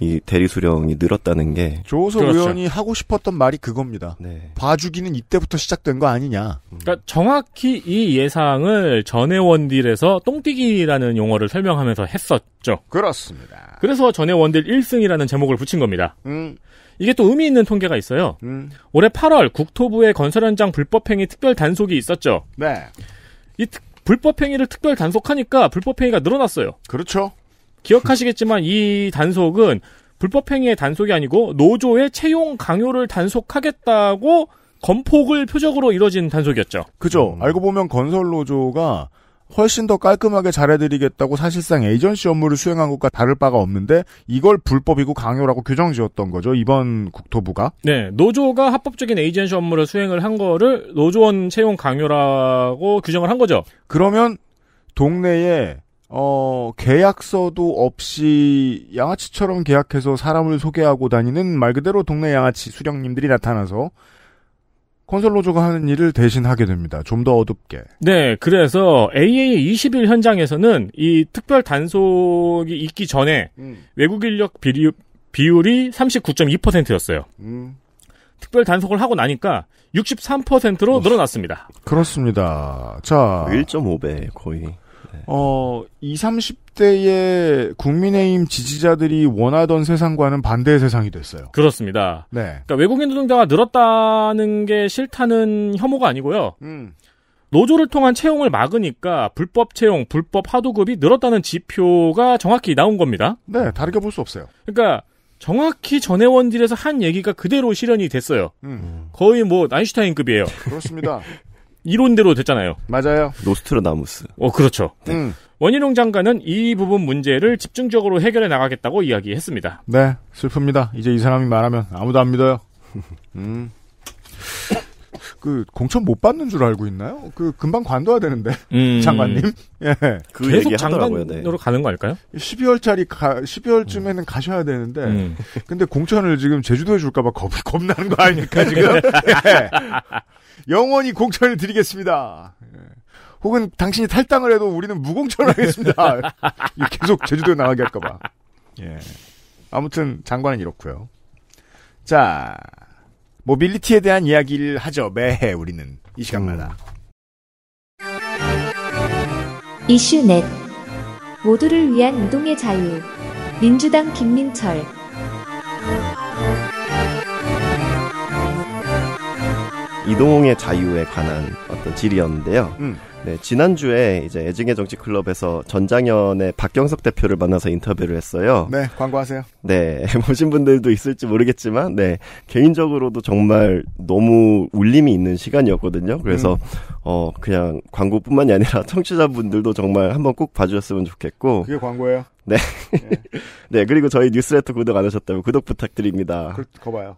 이 대리 수령이 늘었다는 게 조호석 그렇죠. 의원이 하고 싶었던 말이 그겁니다. 네. 봐주기는 이때부터 시작된 거 아니냐. 그러니까 정확히 이 예상을 전해 원딜에서 똥뛰기라는 용어를 설명하면서 했었죠. 그렇습니다. 그래서 전해 원딜 1승이라는 제목을 붙인 겁니다. 음. 이게 또 의미 있는 통계가 있어요. 음. 올해 8월 국토부의 건설 현장 불법 행위 특별 단속이 있었죠. 네. 이 특, 불법행위를 특별 단속하니까 불법행위가 늘어났어요. 그렇죠. 기억하시겠지만 이 단속은 불법행위의 단속이 아니고 노조의 채용 강요를 단속하겠다고 건폭을 표적으로 이뤄진 단속이었죠. 그죠. 음. 알고 보면 건설 노조가 훨씬 더 깔끔하게 잘해드리겠다고 사실상 에이전시 업무를 수행한 것과 다를 바가 없는데 이걸 불법이고 강요라고 규정지었던 거죠 이번 국토부가 네 노조가 합법적인 에이전시 업무를 수행을 한 거를 노조원 채용 강요라고 규정을 한 거죠 그러면 동네에 어, 계약서도 없이 양아치처럼 계약해서 사람을 소개하고 다니는 말 그대로 동네 양아치 수령님들이 나타나서 콘솔 노조가 하는 일을 대신하게 됩니다. 좀 더 어둡게. 네, 그래서 AA 2 1 현장에서는 이 특별 단속이 있기 전에 음. 외국 인력 비리, 비율이 39.2%였어요. 음. 특별 단속을 하고 나니까 63%로 늘어났습니다. 그렇습니다. 자. 1.5배 거의. 어, 20, 30대의 국민의힘 지지자들이 원하던 세상과는 반대의 세상이 됐어요. 그렇습니다. 네. 그러니까 외국인 노동자가 늘었다는 게 싫다는 혐오가 아니고요. 음. 노조를 통한 채용을 막으니까 불법 채용, 불법 하도급이 늘었다는 지표가 정확히 나온 겁니다. 네, 다르게 볼 수 없어요. 그러니까 정확히 전혜원딜에서 한 얘기가 그대로 실현이 됐어요. 음. 거의 뭐 아인슈타인급이에요. 그렇습니다. [LAUGHS] 이론대로 됐잖아요. 맞아요. 노스트로나무스 어, 그렇죠. 음. 원희룡 장관은 이 부분 문제를 집중적으로 해결해 나가겠다고 이야기했습니다. 네, 슬픕니다. 이제 이 사람이 말하면 아무도 안 믿어요. 음. [LAUGHS] 그 공천 못 받는 줄 알고 있나요? 그 금방 관둬야 되는데 [LAUGHS] 음. 장관님. [LAUGHS] 예. 그 계속 네. 장관으로 네. 가는 거 아닐까요? 12월짜리 가 12월쯤에는 음. 가셔야 되는데 음. 근데 공천을 지금 제주도에 줄까봐 겁 [LAUGHS] 겁나는 거 아닙니까 지금? 예. 영원히 공천을 드리겠습니다. 예. 혹은 당신이 탈당을 해도 우리는 무공천을 하겠습니다. 계속 제주도에 나가게 할까봐. 예. 아무튼 장관은 이렇고요. 자, 모빌리티에 대한 이야기를 하죠. 매해 우리는 이 시간마다. 이슈넷 모두를 위한 이동의 자유 민주당 김민철 이동의 자유에 관한 어떤 질의였는데요. 음. 네, 지난주에 이제 애증의 정치 클럽에서 전장현의 박경석 대표를 만나서 인터뷰를 했어요. 네, 광고하세요. 네, [LAUGHS] 보신 분들도 있을지 모르겠지만, 네, 개인적으로도 정말 너무 울림이 있는 시간이었거든요. 그래서, 음. 어, 그냥 광고뿐만이 아니라 [LAUGHS] 청취자분들도 정말 한번 꼭 봐주셨으면 좋겠고. 그게 광고예요? 네. 네. [LAUGHS] 네, 그리고 저희 뉴스레터 구독 안 하셨다면 구독 부탁드립니다. 그, 거봐요.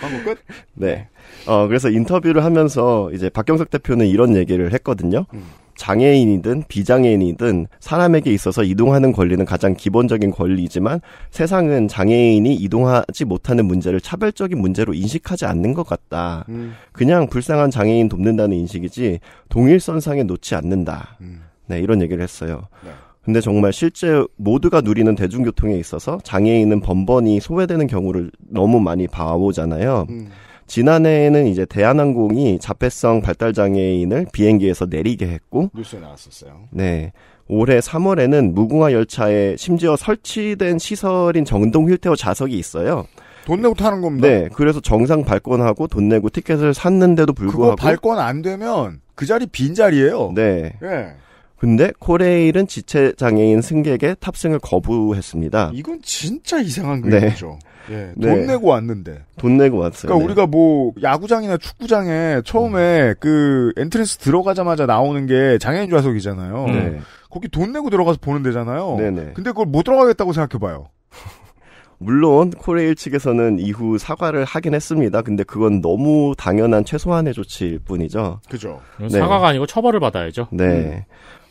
광고 끝. [LAUGHS] 네. 어, 그래서 인터뷰를 하면서 이제 박경석 대표는 이런 얘기를 했거든요. 음. 장애인이든 비장애인이든 사람에게 있어서 이동하는 권리는 가장 기본적인 권리이지만 세상은 장애인이 이동하지 못하는 문제를 차별적인 문제로 인식하지 않는 것 같다. 음. 그냥 불쌍한 장애인 돕는다는 인식이지 동일선상에 놓지 않는다. 음. 네, 이런 얘기를 했어요. 네. 근데 정말 실제 모두가 누리는 대중교통에 있어서 장애인은 번번이 소외되는 경우를 너무 많이 봐오잖아요. 음. 지난해에는 이제 대한항공이 자폐성 발달장애인을 비행기에서 내리게 했고 뉴스에 나왔었어요. 네. 올해 3월에는 무궁화 열차에 심지어 설치된 시설인 정동 휠테어 좌석이 있어요. 돈 내고 타는 겁니다. 네. 그래서 정상 발권하고 돈 내고 티켓을 샀는데도 불구하고 그거 발권 안 되면 그 자리 빈 자리예요. 네. 네. 근데 코레일은 지체 장애인 승객의 탑승을 거부했습니다. 이건 진짜 이상한 거죠. 네. 예, 네. 돈 네. 내고 왔는데. 돈 내고 왔어요. 그러니까 네. 우리가 뭐 야구장이나 축구장에 처음에 음. 그엔트리스 들어가자마자 나오는 게 장애인 좌석이잖아요. 네. 거기 돈 내고 들어가서 보는 데잖아요. 네네. 네. 근데 그걸 못 들어가겠다고 생각해봐요. [LAUGHS] 물론 코레일 측에서는 이후 사과를 하긴 했습니다. 근데 그건 너무 당연한 최소한의 조치일 뿐이죠. 그죠. 네. 사과가 아니고 처벌을 받아야죠. 네. 음.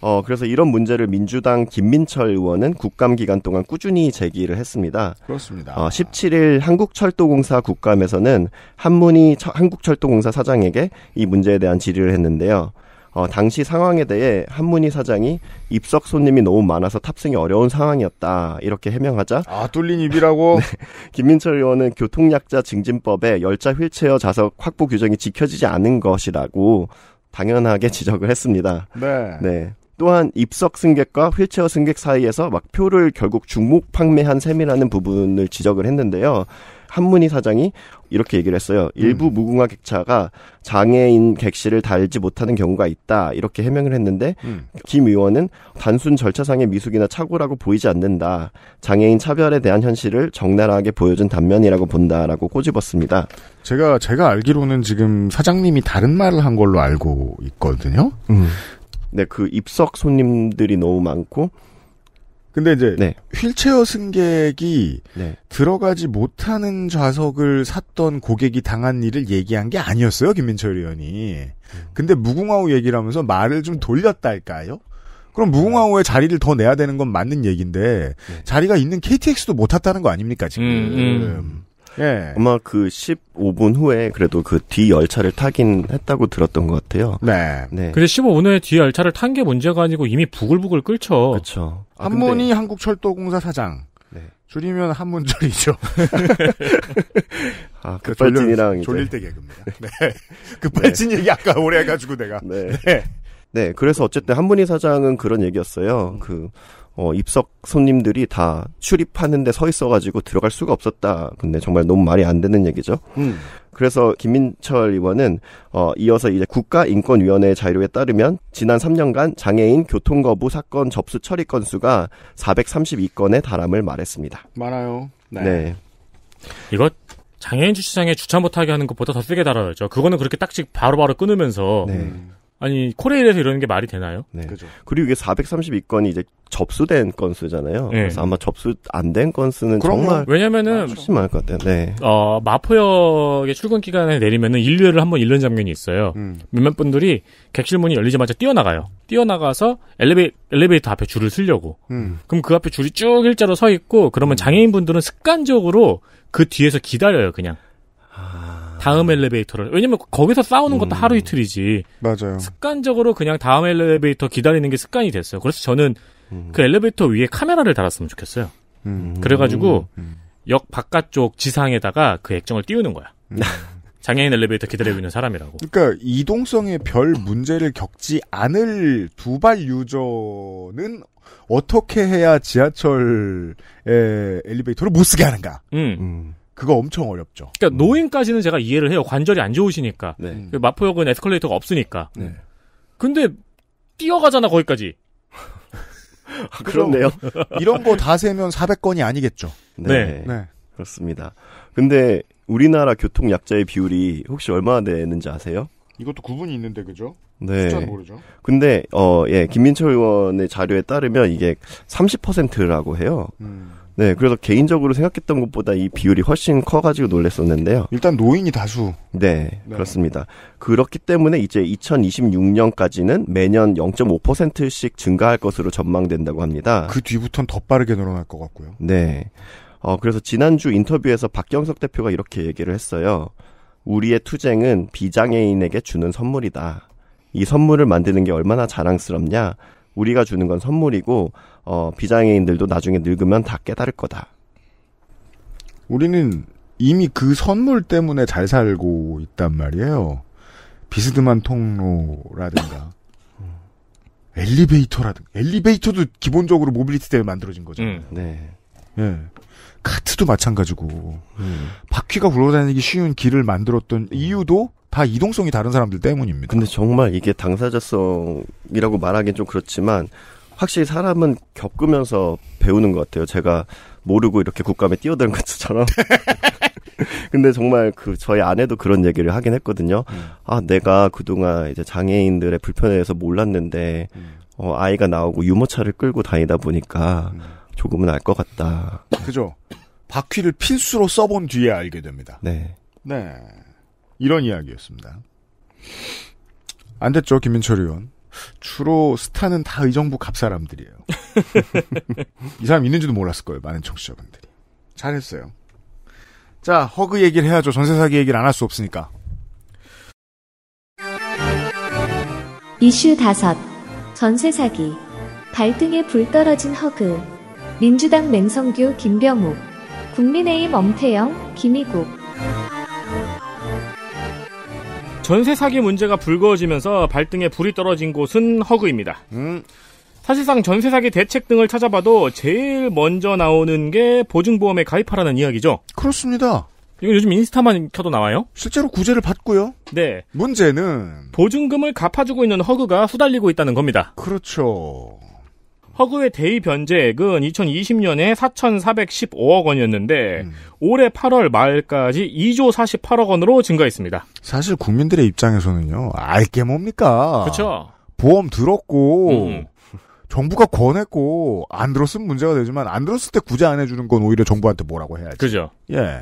어, 그래서 이런 문제를 민주당 김민철 의원은 국감 기간 동안 꾸준히 제기를 했습니다. 그렇습니다. 어, 17일 한국철도공사 국감에서는 한문희 한국철도공사 사장에게 이 문제에 대한 질의를 했는데요. 어, 당시 상황에 대해 한문희 사장이 입석 손님이 너무 많아서 탑승이 어려운 상황이었다. 이렇게 해명하자. 아, 뚫린 입이라고? [LAUGHS] 네. 김민철 의원은 교통약자 증진법에 열차 휠체어 좌석 확보 규정이 지켜지지 않은 것이라고 당연하게 [LAUGHS] 지적을 했습니다. 네. 네. 또한 입석 승객과 휠체어 승객 사이에서 막 표를 결국 중목 판매한 셈이라는 부분을 지적을 했는데요. 한문희 사장이 이렇게 얘기를 했어요. 음. 일부 무궁화 객차가 장애인 객실을 달지 못하는 경우가 있다. 이렇게 해명을 했는데 음. 김 의원은 단순 절차상의 미숙이나 착오라고 보이지 않는다. 장애인 차별에 대한 현실을 적나라하게 보여준 단면이라고 본다라고 꼬집었습니다. 제가 제가 알기로는 지금 사장님이 다른 말을 한 걸로 알고 있거든요. 음. 네, 그 입석 손님들이 너무 많고. 근데 이제 네. 휠체어 승객이 네. 들어가지 못하는 좌석을 샀던 고객이 당한 일을 얘기한 게 아니었어요, 김민철 의원이. 음. 근데 무궁화호 얘기를 하면서 말을 좀 돌렸달까요? 그럼 무궁화호에 자리를 더 내야 되는 건 맞는 얘기인데 네. 자리가 있는 KTX도 못 탔다는 거 아닙니까 지금? 음, 음. 음. 예. 아마 그 15분 후에 그래도 그 뒤 열차를 타긴 했다고 들었던 것 같아요. 네. 네. 근데 15분 후에 뒤 열차를 탄 게 문제가 아니고 이미 부글부글 끓죠. 그렇죠. 아, 한문이 근데... 한국철도공사 사장. 네. 줄이면 한문절이죠. [LAUGHS] 아, 급발진이랑 졸릴 때 개그입니다. [LAUGHS] 네. 급발진 네. 얘기 아까 오래 해가지고 내가. 네. 네. 네. 그래서 어쨌든 한문희 사장은 그런 얘기였어요. 그 어, 입석 손님들이 다 출입하는데 서 있어가지고 들어갈 수가 없었다. 근데 정말 너무 말이 안 되는 얘기죠. 음. 그래서 김민철 의원은 어, 이어서 이제 국가인권위원회 자료에 따르면 지난 3년간 장애인 교통거부 사건 접수 처리 건수가 432건에 달함을 말했습니다. 많아요. 네. 네. 이거 장애인 주차장에 주차 못하게 하는 것보다 더 세게 달아야죠. 그거는 그렇게 딱지 바로바로 끊으면서 네. 음. 아니 코레일에서 이러는 게 말이 되나요? 네. 그죠. 그리고 이게 432건이 이제 접수된 건수잖아요. 네. 그래서 아마 접수 안 된 건수는 정말 왜냐면은 훨씬 많을 것 같아요. 네. 어 마포역의 출근 기간에 내리면은 인류를 한번 잃는 장면이 있어요. 음. 몇몇 분들이 객실문이 열리자마자 뛰어나가요. 뛰어나가서 엘리베, 엘리베이터 앞에 줄을 쓰려고. 음. 그럼 그 앞에 줄이 쭉 일자로 서 있고 그러면 음. 장애인 분들은 습관적으로 그 뒤에서 기다려요 그냥. 다음 엘리베이터를 왜냐면 거기서 싸우는 것도 음. 하루 이틀이지 맞아요 습관적으로 그냥 다음 엘리베이터 기다리는 게 습관이 됐어요 그래서 저는 음. 그 엘리베이터 위에 카메라를 달았으면 좋겠어요 음. 그래가지고 음. 음. 역 바깥쪽 지상에다가 그 액정을 띄우는 거야 [LAUGHS] 장애인 엘리베이터 기다리고 있는 사람이라고 그러니까 이동성에 별 문제를 겪지 않을 두발 유저는 어떻게 해야 지하철의 엘리베이터를 못 쓰게 하는가 음. 그거 엄청 어렵죠. 그러니까 음. 노인까지는 제가 이해를 해요. 관절이 안 좋으시니까. 네. 그 마포역은 에스컬레이터가 없으니까. 네. 근데 뛰어가잖아 거기까지. [LAUGHS] 그렇네요. 이런 거 다 세면 400건이 아니겠죠. 네. 네. 네. 그렇습니다. 근데 우리나라 교통 약자의 비율이 혹시 얼마나 되는지 아세요? 이것도 구분이 있는데 그죠? 네. 모르죠. 근데 어예 김민철 의원의 자료에 따르면 이게 30%라고 해요. 음. 네, 그래서 개인적으로 생각했던 것보다 이 비율이 훨씬 커가지고 놀랬었는데요. 일단 노인이 다수. 네, 네. 그렇습니다. 그렇기 때문에 이제 2026년까지는 매년 0.5%씩 증가할 것으로 전망된다고 합니다. 그 뒤부터는 더 빠르게 늘어날 것 같고요. 네. 어, 그래서 지난주 인터뷰에서 박경석 대표가 이렇게 얘기를 했어요. 우리의 투쟁은 비장애인에게 주는 선물이다. 이 선물을 만드는 게 얼마나 자랑스럽냐. 우리가 주는 건 선물이고 어, 비장애인들도 나중에 늙으면 다 깨달을 거다. 우리는 이미 그 선물 때문에 잘 살고 있단 말이에요. 비스듬한 통로라든가 [LAUGHS] 엘리베이터라든가 엘리베이터도 기본적으로 모빌리티 때문에 만들어진 거죠. 음, 네. 예. 카트도 마찬가지고 음. 바퀴가 굴러다니기 쉬운 길을 만들었던 음. 이유도 다 이동성이 다른 사람들 때문입니다. 근데 정말 이게 당사자성이라고 말하기엔 좀 그렇지만 확실히 사람은 겪으면서 배우는 것 같아요. 제가 모르고 이렇게 국감에 뛰어든 것처럼. [LAUGHS] 근데 정말 그 저희 아내도 그런 얘기를 하긴 했거든요. 아, 내가 그동안 이제 장애인들의 불편에 대해서 몰랐는데 어, 아이가 나오고 유모차를 끌고 다니다 보니까 조금은 알 것 같다. 그죠? 바퀴를 필수로 써본 뒤에 알게 됩니다. 네. 네. 이런 이야기였습니다. 안 됐죠, 김민철 의원. 주로 스타는 다 의정부 갑 사람들이에요. [LAUGHS] 이 사람 있는지도 몰랐을 거예요, 많은 청취자분들이. 잘했어요. 자, 허그 얘기를 해야죠. 전세 사기 얘기를 안 할 수 없으니까. 이슈 다섯. 전세 사기. 발등에 불 떨어진 허그. 민주당 맹성규, 김병욱. 국민의힘 엄태영, 김희국. 전세 사기 문제가 불거지면서 발등에 불이 떨어진 곳은 허그입니다. 음. 사실상 전세 사기 대책 등을 찾아봐도 제일 먼저 나오는 게 보증보험에 가입하라는 이야기죠. 그렇습니다. 이거 요즘 인스타만 켜도 나와요? 실제로 구제를 받고요. 네. 문제는 보증금을 갚아주고 있는 허그가 후달리고 있다는 겁니다. 그렇죠. 허그의 대의 변제액은 2020년에 4,415억 원이었는데 음. 올해 8월 말까지 2조 48억 원으로 증가했습니다. 사실 국민들의 입장에서는요. 알게 뭡니까? 그렇죠. 보험 들었고 음. 정부가 권했고 안 들었으면 문제가 되지만 안 들었을 때 구제 안 해주는 건 오히려 정부한테 뭐라고 해야지. 그죠. 예.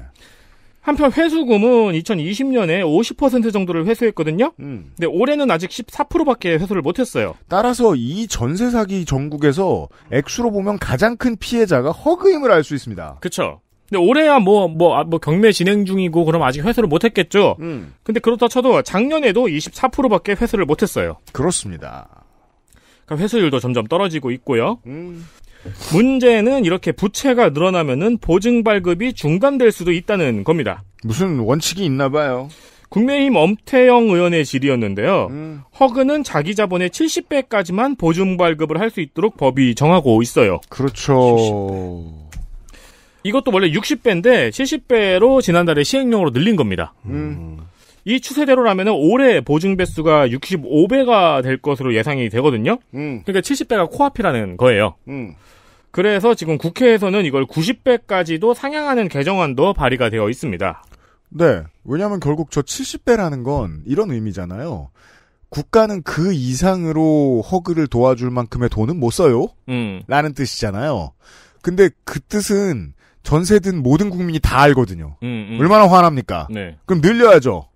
한편 회수금은 2020년에 50% 정도를 회수했거든요. 음. 근데 올해는 아직 14%밖에 회수를 못했어요. 따라서 이 전세 사기 전국에서 액수로 보면 가장 큰 피해자가 허그임을 알 수 있습니다. 그렇죠. 근데 올해야 뭐, 뭐, 아, 뭐, 경매 진행 중이고, 그럼 아직 회수를 못했겠죠? 음. 근데 그렇다 쳐도 작년에도 24%밖에 회수를 못했어요. 그렇습니다. 그러니까 회수율도 점점 떨어지고 있고요. 음. 문제는 이렇게 부채가 늘어나면은 보증 발급이 중단될 수도 있다는 겁니다. 무슨 원칙이 있나 봐요. 국민의힘 엄태영 의원의 질의였는데요. 음. 허그는 자기 자본의 70배까지만 보증 발급을 할 수 있도록 법이 정하고 있어요. 그렇죠. 70배. 이것도 원래 60배인데 70배로 지난달에 시행령으로 늘린 겁니다. 음. 이 추세대로라면 올해 보증 배수가 65배가 될 것으로 예상이 되거든요. 음. 그러니까 70배가 코앞이라는 거예요. 음. 그래서 지금 국회에서는 이걸 90배까지도 상향하는 개정안도 발의가 되어 있습니다. 네. 왜냐하면 결국 저 70배라는 건 이런 의미잖아요. 국가는 그 이상으로 허그를 도와줄 만큼의 돈은 못 써요. 음. 라는 뜻이잖아요. 근데 그 뜻은 전세든 모든 국민이 다 알거든요. 음, 음. 얼마나 화납니까? 네. 그럼 늘려야죠.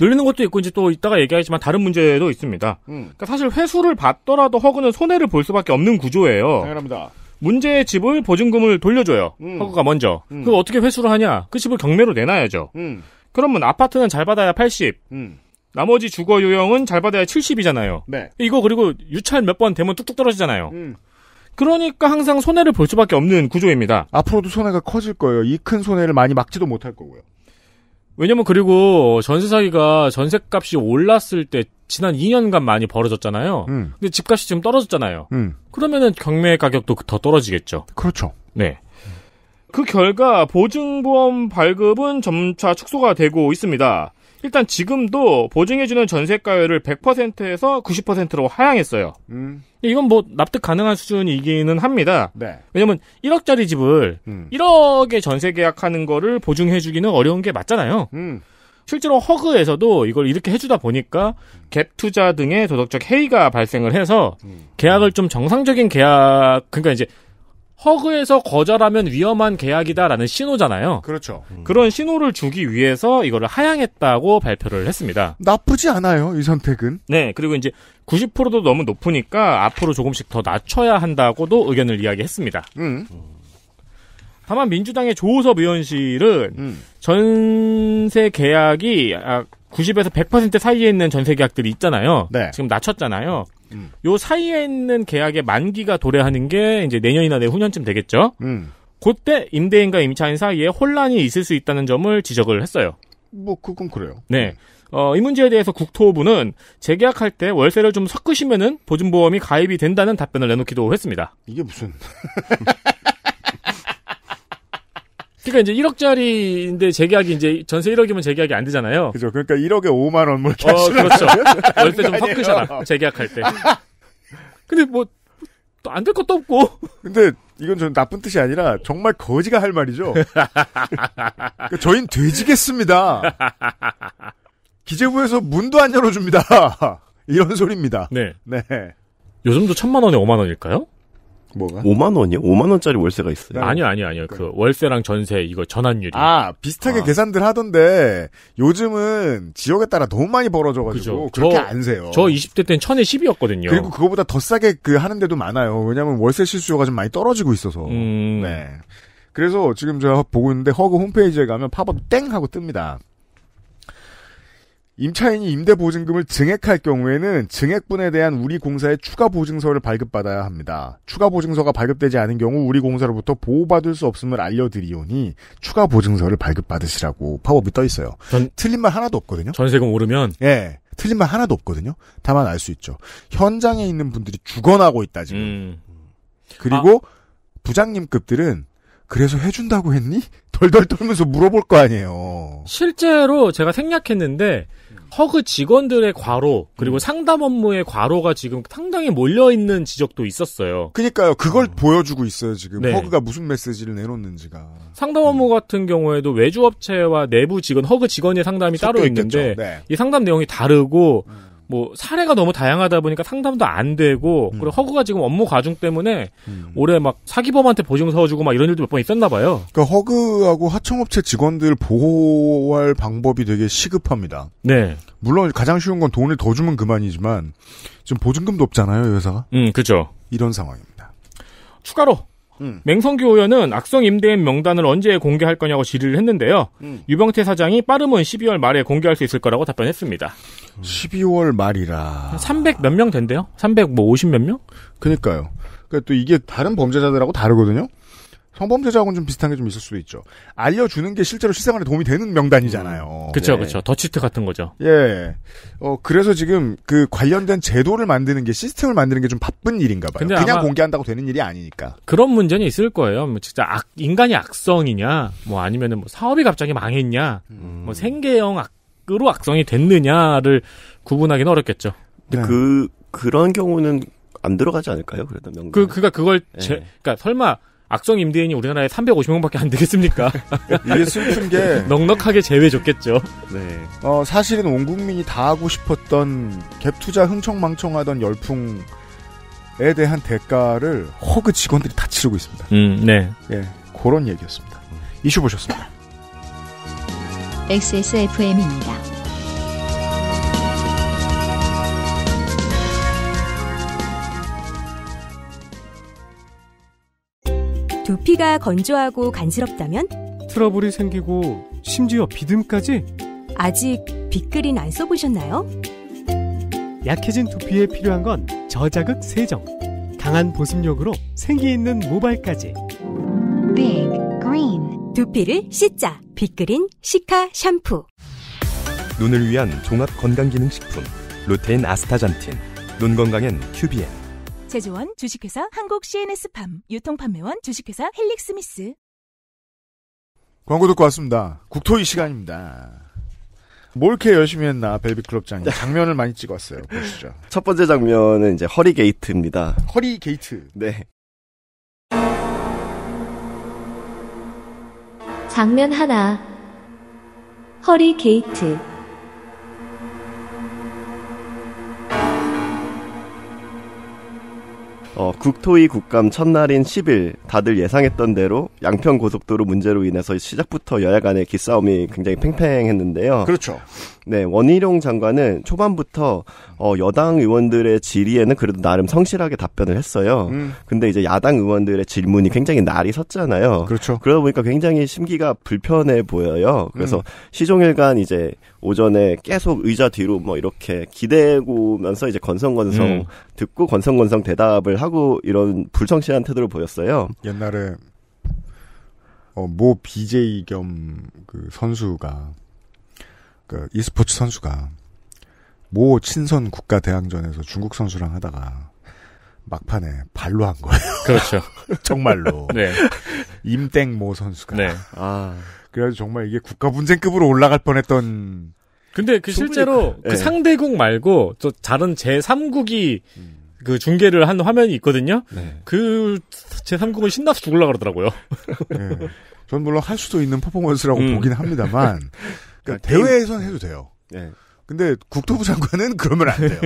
늘리는 것도 있고 이제 또 이따가 얘기하지만 다른 문제도 있습니다. 음. 그러니까 사실 회수를 받더라도 허그는 손해를 볼 수밖에 없는 구조예요. 당연합니다. 문제의 집을 보증금을 돌려줘요. 음. 허그가 먼저. 음. 그걸 어떻게 회수를 하냐? 그 집을 경매로 내놔야죠. 음. 그러면 아파트는 잘 받아야 80. 음. 나머지 주거 유형은잘 받아야 70이잖아요. 네. 이거 그리고 유찰 몇 번 되면 뚝뚝 떨어지잖아요. 음. 그러니까 항상 손해를 볼 수밖에 없는 구조입니다. 앞으로도 손해가 커질 거예요. 이 큰 손해를 많이 막지도 못할 거고요. 왜냐면 그리고 전세 사기가 전셋값이 올랐을 때 지난 2년간 많이 벌어졌잖아요. 음. 근데 집값이 지금 떨어졌잖아요. 음. 그러면은 경매 가격도 더 떨어지겠죠. 그렇죠. 네. 그 결과 보증보험 발급은 점차 축소가 되고 있습니다. 일단 지금도 보증해주는 전세가율을 100%에서 90%로 하향했어요. 음. 이건 뭐 납득 가능한 수준이기는 합니다. 네. 왜냐면 1억짜리 집을 음. 1억에 전세 계약하는 거를 보증해주기는 어려운 게 맞잖아요. 음. 실제로 허그에서도 이걸 이렇게 해주다 보니까 갭 투자 등의 도덕적 해이가 발생을 해서 음. 계약을 좀 정상적인 계약, 그러니까 이제 허그에서 거절하면 위험한 계약이다라는 신호잖아요. 그렇죠. 음. 그런 신호를 주기 위해서 이거를 하향했다고 발표를 했습니다. 나쁘지 않아요, 이 선택은. 네, 그리고 이제 90%도 너무 높으니까 앞으로 조금씩 더 낮춰야 한다고도 의견을 이야기했습니다. 음. 다만 민주당의 조호섭 의원실은 음. 전세 계약이 90에서 아, 100% 사이에 있는 전세 계약들이 있잖아요. 네. 지금 낮췄잖아요. 음. 사이에 있는 계약의 만기가 도래하는 게 이제 내년이나 내후년쯤 되겠죠. 음. 그때 임대인과 임차인 사이에 혼란이 있을 수 있다는 점을 지적을 했어요. 뭐 그건 그래요. 네. 음. 어, 이 문제에 대해서 국토부는 재계약할 때 월세를 좀 섞으시면은 보증보험이 가입이 된다는 답변을 내놓기도 했습니다. 이게 무슨 [LAUGHS] 그러니까 이제 1억짜리인데 재계약이 이제 전세 1억이면 재계약이 안 되잖아요. 그죠. 그러니까 1억에 5만 원뭐게 어, 그렇죠. 열세좀 섞으잖아. 재계약할 때. 근데 뭐 또 안 될 것도 없고. 근데 이건 저는 나쁜 뜻이 아니라 정말 거지가 할 말이죠. 그러니까 저희는 돼지겠습니다. 기재부에서 문도 안 열어줍니다. 이런 소리입니다. 네. 네. 요즘도 천만 원에 오만 원일까요? 뭐가? 5만 원이요? 5만 원짜리 월세가 있어요. 네. 아니요, 아니요, 아니요. 네. 그 월세랑 전세 이거 전환율이. 아, 비슷하게 아. 계산들 하던데 요즘은 지역에 따라 너무 많이 벌어져 가지고 그렇게 저, 안 세요. 저 20대 때는 천에 10이었거든요. 그리고 그거보다 더 싸게 그 하는 데도 많아요. 왜냐면 월세 실수요가 좀 많이 떨어지고 있어서. 음... 네. 그래서 지금 제가 보고 있는데 허그 홈페이지에 가면 팝업 땡 하고 뜹니다. 임차인이 임대 보증금을 증액할 경우에는 증액분에 대한 우리 공사의 추가 보증서를 발급받아야 합니다. 추가 보증서가 발급되지 않은 경우 우리 공사로부터 보호받을 수 없음을 알려드리오니 추가 보증서를 발급받으시라고 팝업이떠 있어요. 전, 틀린 말 하나도 없거든요. 전세금 오르면 예. 틀린 말 하나도 없거든요. 다만 알 수 있죠. 현장에 있는 분들이 죽어나고 있다 지금. 음. 그리고 아. 부장님급들은 그래서 해준다고 했니? 덜덜 떨면서 물어볼 거 아니에요. 실제로 제가 생략했는데 허그 직원들의 과로 그리고 음. 상담 업무의 과로가 지금 상당히 몰려 있는 지적도 있었어요. 그러니까요. 그걸 어. 보여주고 있어요 지금 네. 허그가 무슨 메시지를 내놓는지가. 상담 업무 음. 같은 경우에도 외주 업체와 내부 직원 허그 직원의 상담이 따로 있겠죠. 는데 네. 이 상담 내용이 다르고 음. 뭐 사례가 너무 다양하다 보니까 상담도 안 되고 음. 그리고 허그가 지금 업무 과중 때문에 음. 올해 막 사기범한테 보증 서주고 막 이런 일도 몇 번 있었나 봐요. 그러니까 허그하고 하청업체 직원들 보호할 방법이 되게 시급합니다. 네. 물론 가장 쉬운 건 돈을 더 주면 그만이지만 지금 보증금도 없잖아요, 회사가. 음, 그죠. 이런 상황입니다. 추가로 음. 맹성규 의원은 악성 임대인 명단을 언제 공개할 거냐고 질의를 했는데요. 음. 유병태 사장이 빠르면 12월 말에 공개할 수 있을 거라고 답변했습니다. 12월 말이라. 300 몇 명 된대요? 350몇 뭐 명? 그니까요. 그러니까 또 이게 다른 범죄자들하고 다르거든요. 성범죄자하고는 좀 비슷한 게 좀 있을 수도 있죠. 알려주는 게 실제로 실생활에 도움이 되는 명단이잖아요. 그렇죠, 음. 그렇죠. 예. 더치트 같은 거죠. 예. 어 그래서 지금 그 관련된 제도를 만드는 게 시스템을 만드는 게 좀 바쁜 일인가 봐요. 그냥 공개한다고 되는 일이 아니니까. 그런 문제는 있을 거예요. 뭐 진짜 악, 인간이 악성이냐, 뭐 아니면은 뭐 사업이 갑자기 망했냐, 뭐 음. 뭐 생계형 악으로 악성이 됐느냐를 구분하기는 어렵겠죠. 근데 네. 그 그런 경우는 안 들어가지 않을까요? 그래도 명단. 그 그가 그걸 예. 제, 네. 그러니까 설마 악성 임대인이 우리나라에 350명밖에 안 되겠습니까? [LAUGHS] 이게 슬픈 게 [LAUGHS] 넉넉하게 제외줬겠죠. 네. 어 사실은 온 국민이 다 하고 싶었던 갭 투자 흥청망청하던 열풍에 대한 대가를 허그 직원들이 다 치르고 있습니다. 음, 네. 예, 그런 얘기였습니다. 이슈 보셨습니다. XSFM입니다. 두피가 건조하고 간지럽다면 트러블이 생기고 심지어 비듬까지 아직 빅그린 안 써보셨나요? 약해진 두피에 필요한 건 저자극 세정 강한 보습력으로 생기 있는 모발까지 빅 그린 두피를 씻자 빅그린 시카 샴푸 눈을 위한 종합 건강기능식품 루테인 아스타잔틴 눈 건강엔 큐비엔 제조원 주식회사 한국 CNS팜 유통판매원 주식회사 헬릭스미스 광고 듣고 왔습니다. 국토위 시간입니다. 뭘 이렇게 열심히 했나 벨비클럽장이 네. 장면을 많이 찍었어요. 보시죠. [LAUGHS] 첫 번째 장면은 이제 허리게이트입니다. 허리게이트. 네. 장면 하나 허리게이트 어, 국토위 국감 첫날인 10일 다들 예상했던 대로 양평 고속도로 문제로 인해서 시작부터 여야 간의 기싸움이 굉장히 팽팽했는데요. 그렇죠. 네, 원희룡 장관은 초반부터 어, 여당 의원들의 질의에는 그래도 나름 성실하게 답변을 했어요. 음. 근데 이제 야당 의원들의 질문이 굉장히 날이 섰잖아요. 그렇죠. 그러다 보니까 굉장히 심기가 불편해 보여요. 그래서 음. 시종일관 이제 오전에 계속 의자 뒤로 뭐 이렇게 기대고면서 이제 건성건성 음. 듣고 건성건성 대답을 하고 이런 불성실한 태도를 보였어요. 옛날에 어, 모 BJ 겸그 선수가 그 e스포츠 선수가 모 친선 국가 대항전에서 중국 선수랑 하다가 막판에 발로 한 거예요. 그렇죠. [LAUGHS] 정말로. 네. 임땡모 선수가. 네. 아. 그래서 정말 이게 국가 분쟁급으로 올라갈 뻔했던. 근데 그 실제로 그, 그 네. 그 상대국 말고 또 다른 제3국이 음. 그 중계를 한 화면이 있거든요. 네. 그 제3국은 신나서 죽을라 그러더라고요. 네. 전 물론 할 수도 있는 퍼포먼스라고 음. 보긴 합니다만 [LAUGHS] 그러니까, 그러니까 대회에선 해도 돼요. 네. 근데 국토부 장관은 [LAUGHS] 그러면 안 돼요.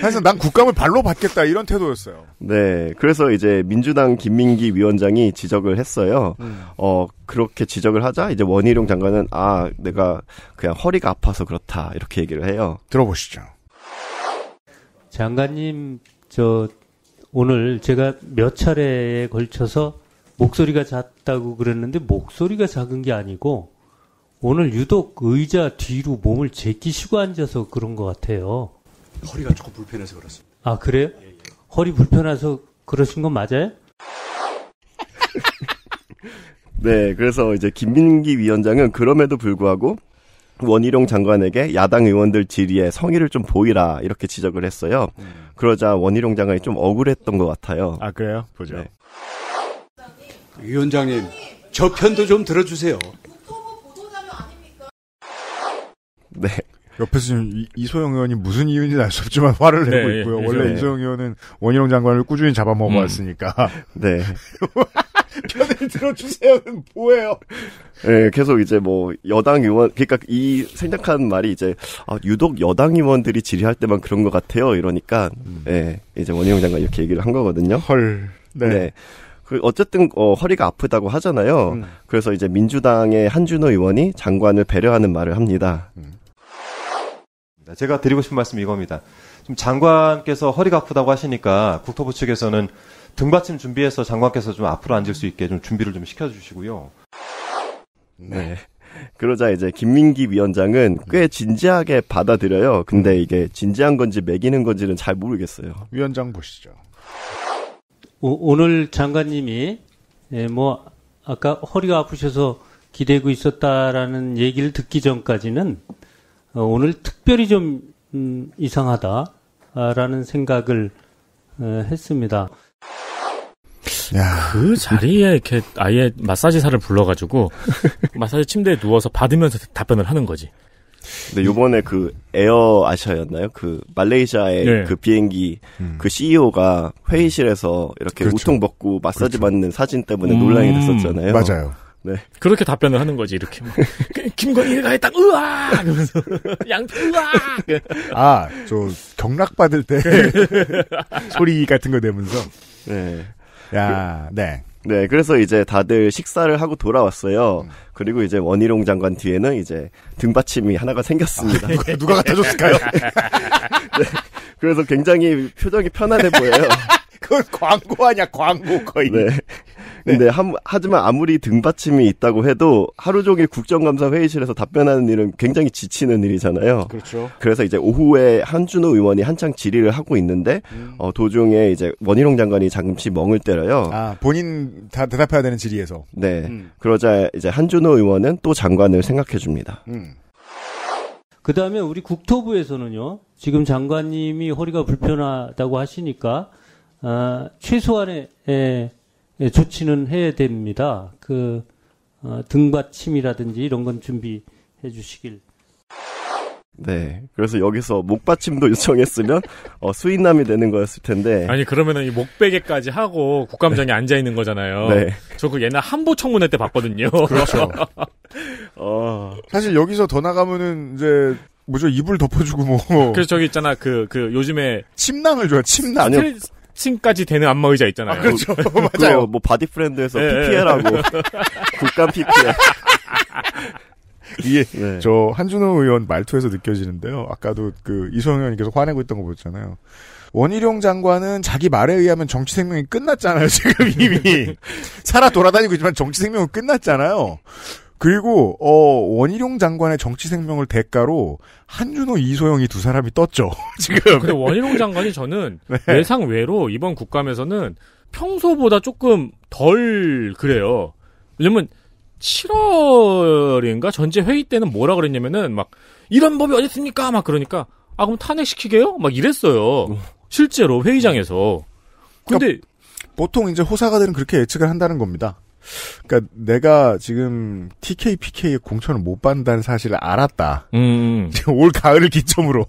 그래서 난 국감을 발로 받겠다 이런 태도였어요. 네, 그래서 이제 민주당 김민기 위원장이 지적을 했어요. 음. 어 그렇게 지적을 하자 이제 원희룡 장관은 아 내가 그냥 허리가 아파서 그렇다 이렇게 얘기를 해요. 들어보시죠. 장관님 저 오늘 제가 몇 차례에 걸쳐서 목소리가 작다고 그랬는데 목소리가 작은 게 아니고 오늘 유독 의자 뒤로 몸을 제끼시고 앉아서 그런 것 같아요. 허리가 조금 불편해서 그렇습니다. 아, 그래요? 예, 예. 허리 불편해서 그러신 건 맞아요? [LAUGHS] 네, 그래서 이제 김민기 위원장은 그럼에도 불구하고 원희룡 장관에게 야당 의원들 질의에 성의를 좀 보이라 이렇게 지적을 했어요. 음. 그러자 원희룡 장관이 좀 억울했던 것 같아요. 아 그래요? 보죠. 네. 위원장님 저 편도 좀 들어주세요. 네. 옆에서 지금 이소영 의원이 무슨 이유인지 알 수 없지만 화를 네, 내고 예, 있고요. 예, 원래 예. 이소영 의원은 원희룡 장관을 꾸준히 잡아먹어왔으니까. 음. 네. [LAUGHS] 편을 들어주세요는 뭐예요? 네, 계속 이제 뭐 여당 의원, 그러니까 이 생략한 말이 이제 아, 유독 여당 의원들이 질의할 때만 그런 것 같아요. 이러니까 음. 네, 이제 원희룡 장관 이렇게 얘기를 한 거거든요. 헐. 네. 네. 그 어쨌든 어, 허리가 아프다고 하잖아요. 음. 그래서 이제 민주당의 한준호 의원이 장관을 배려하는 말을 합니다. 음. 있습니다. 제가 드리고 싶은 말씀이 이겁니다. 지금 장관께서 허리가 아프다고 하시니까 국토부 측에서는 등받침 준비해서 장관께서 좀 앞으로 앉을 수 있게 좀 준비를 좀 시켜주시고요. 네. 그러자 이제 김민기 위원장은 꽤 음. 진지하게 받아들여요. 근데 음. 이게 진지한 건지 매기는 건지는 잘 모르겠어요. 위원장 보시죠. 오, 오늘 장관님이 예, 뭐 아까 허리가 아프셔서 기대고 있었다라는 얘기를 듣기 전까지는 어, 오늘 특별히 좀 음, 이상하다라는 생각을 어, 했습니다. 야. 그 자리에 이렇게 아예 마사지사를 불러가지고 [LAUGHS] 마사지 침대에 누워서 받으면서 답변을 하는 거지. 근데 요번에 그 에어 아시아였나요? 그 말레이시아의 네. 그 비행기 음. 그 CEO가 회의실에서 이렇게 그렇죠. 우통 벗고 마사지 그렇죠. 받는 사진 때문에 음. 논란이 됐었잖아요. 맞아요. 네. 그렇게 답변을 하는 거지 이렇게 막 그 김건희가 했다 으아 그러면서 [LAUGHS] 양태 으아 아저 경락 받을 때 [LAUGHS] 소리 같은 거 내면서 네야네 그 네. 네, 그래서 이제 다들 식사를 하고 돌아왔어요. 음. 그리고 이제 원희룡 장관 뒤에는 이제 등받침이 하나가 생겼습니다. 아, 누가, 네. 누가 갖다 줬을까요? [LAUGHS] 네, 그래서 굉장히 표정이 편안해 보여요. 그걸 광고 하냐 광고 거의. 네. 네. 근데 함, 하지만 아무리 등받침이 있다고 해도 하루 종일 국정감사 회의실에서 답변하는 일은 굉장히 지치는 일이잖아요. 그렇죠. 그래서 이제 오후에 한준호 의원이 한창 질의를 하고 있는데 음. 어, 도중에 이제 원희룡 장관이 잠시 멍을 때려요. 아 본인 다 대답해야 되는 질의에서. 네. 음. 그러자 이제 한준호 의원은 또 장관을 생각해 줍니다. 음. 그 다음에 우리 국토부에서는요, 지금 장관님이 허리가 불편하다고 하시니까, 아, 최소한의, 에, 예, 예, 조치는 해야 됩니다. 그 어, 등받침이라든지 이런 건 준비해 주시길. 네. 그래서 여기서 목받침도 [LAUGHS] 요청했으면 어, 수인남이 되는 거였을 텐데. 아니 그러면이 목베개까지 하고 국감장에 네. 앉아 있는 거잖아요. 네. 저 그 옛날 한보 청문회 때 봤거든요. 그렇죠. [LAUGHS] 어. 사실 여기서 더 나가면은 이제 뭐죠 이불 덮어주고 뭐. 그래서 저기 있잖아 그그 그 요즘에 침낭을 줘요 침낭. 스트레, 4층까지 되는 안마의자 있잖아요. 아, 그렇죠. 그, [LAUGHS] 맞아요. 그, 그, 뭐 바디프렌드에서 PPL하고 국감 PPL. 이게 네. 저 한준호 의원 말투에서 느껴지는데요. 아까도 그 이소영 의원이 계속 화내고 있던 거 보셨잖아요. 원희룡 장관은 자기 말에 의하면 정치 생명이 끝났잖아요. 지금 이미 [LAUGHS] 살아 돌아다니고 있지만 정치 생명은 끝났잖아요. 그리고 어 원희룡 장관의 정치 생명을 대가로 한준호 이소영이 두 사람이 떴죠 [LAUGHS] 지금. 근데 원희룡 장관이 저는 [LAUGHS] 네. 예상 외로 이번 국감에서는 평소보다 조금 덜 그래요. 왜냐면 7월인가 전제 회의 때는 뭐라 그랬냐면은 막 이런 법이 어디 있습니까? 막 그러니까 아 그럼 탄핵시키게요? 막 이랬어요. 실제로 회의장에서. 그러니까 근데 그러니까 보통 이제 호사가들은 그렇게 예측을 한다는 겁니다. 그러니까 내가 지금 TK PK의 공천을 못 받는다는 사실을 알았다. 음. 음. [LAUGHS] 올 가을을 기점으로.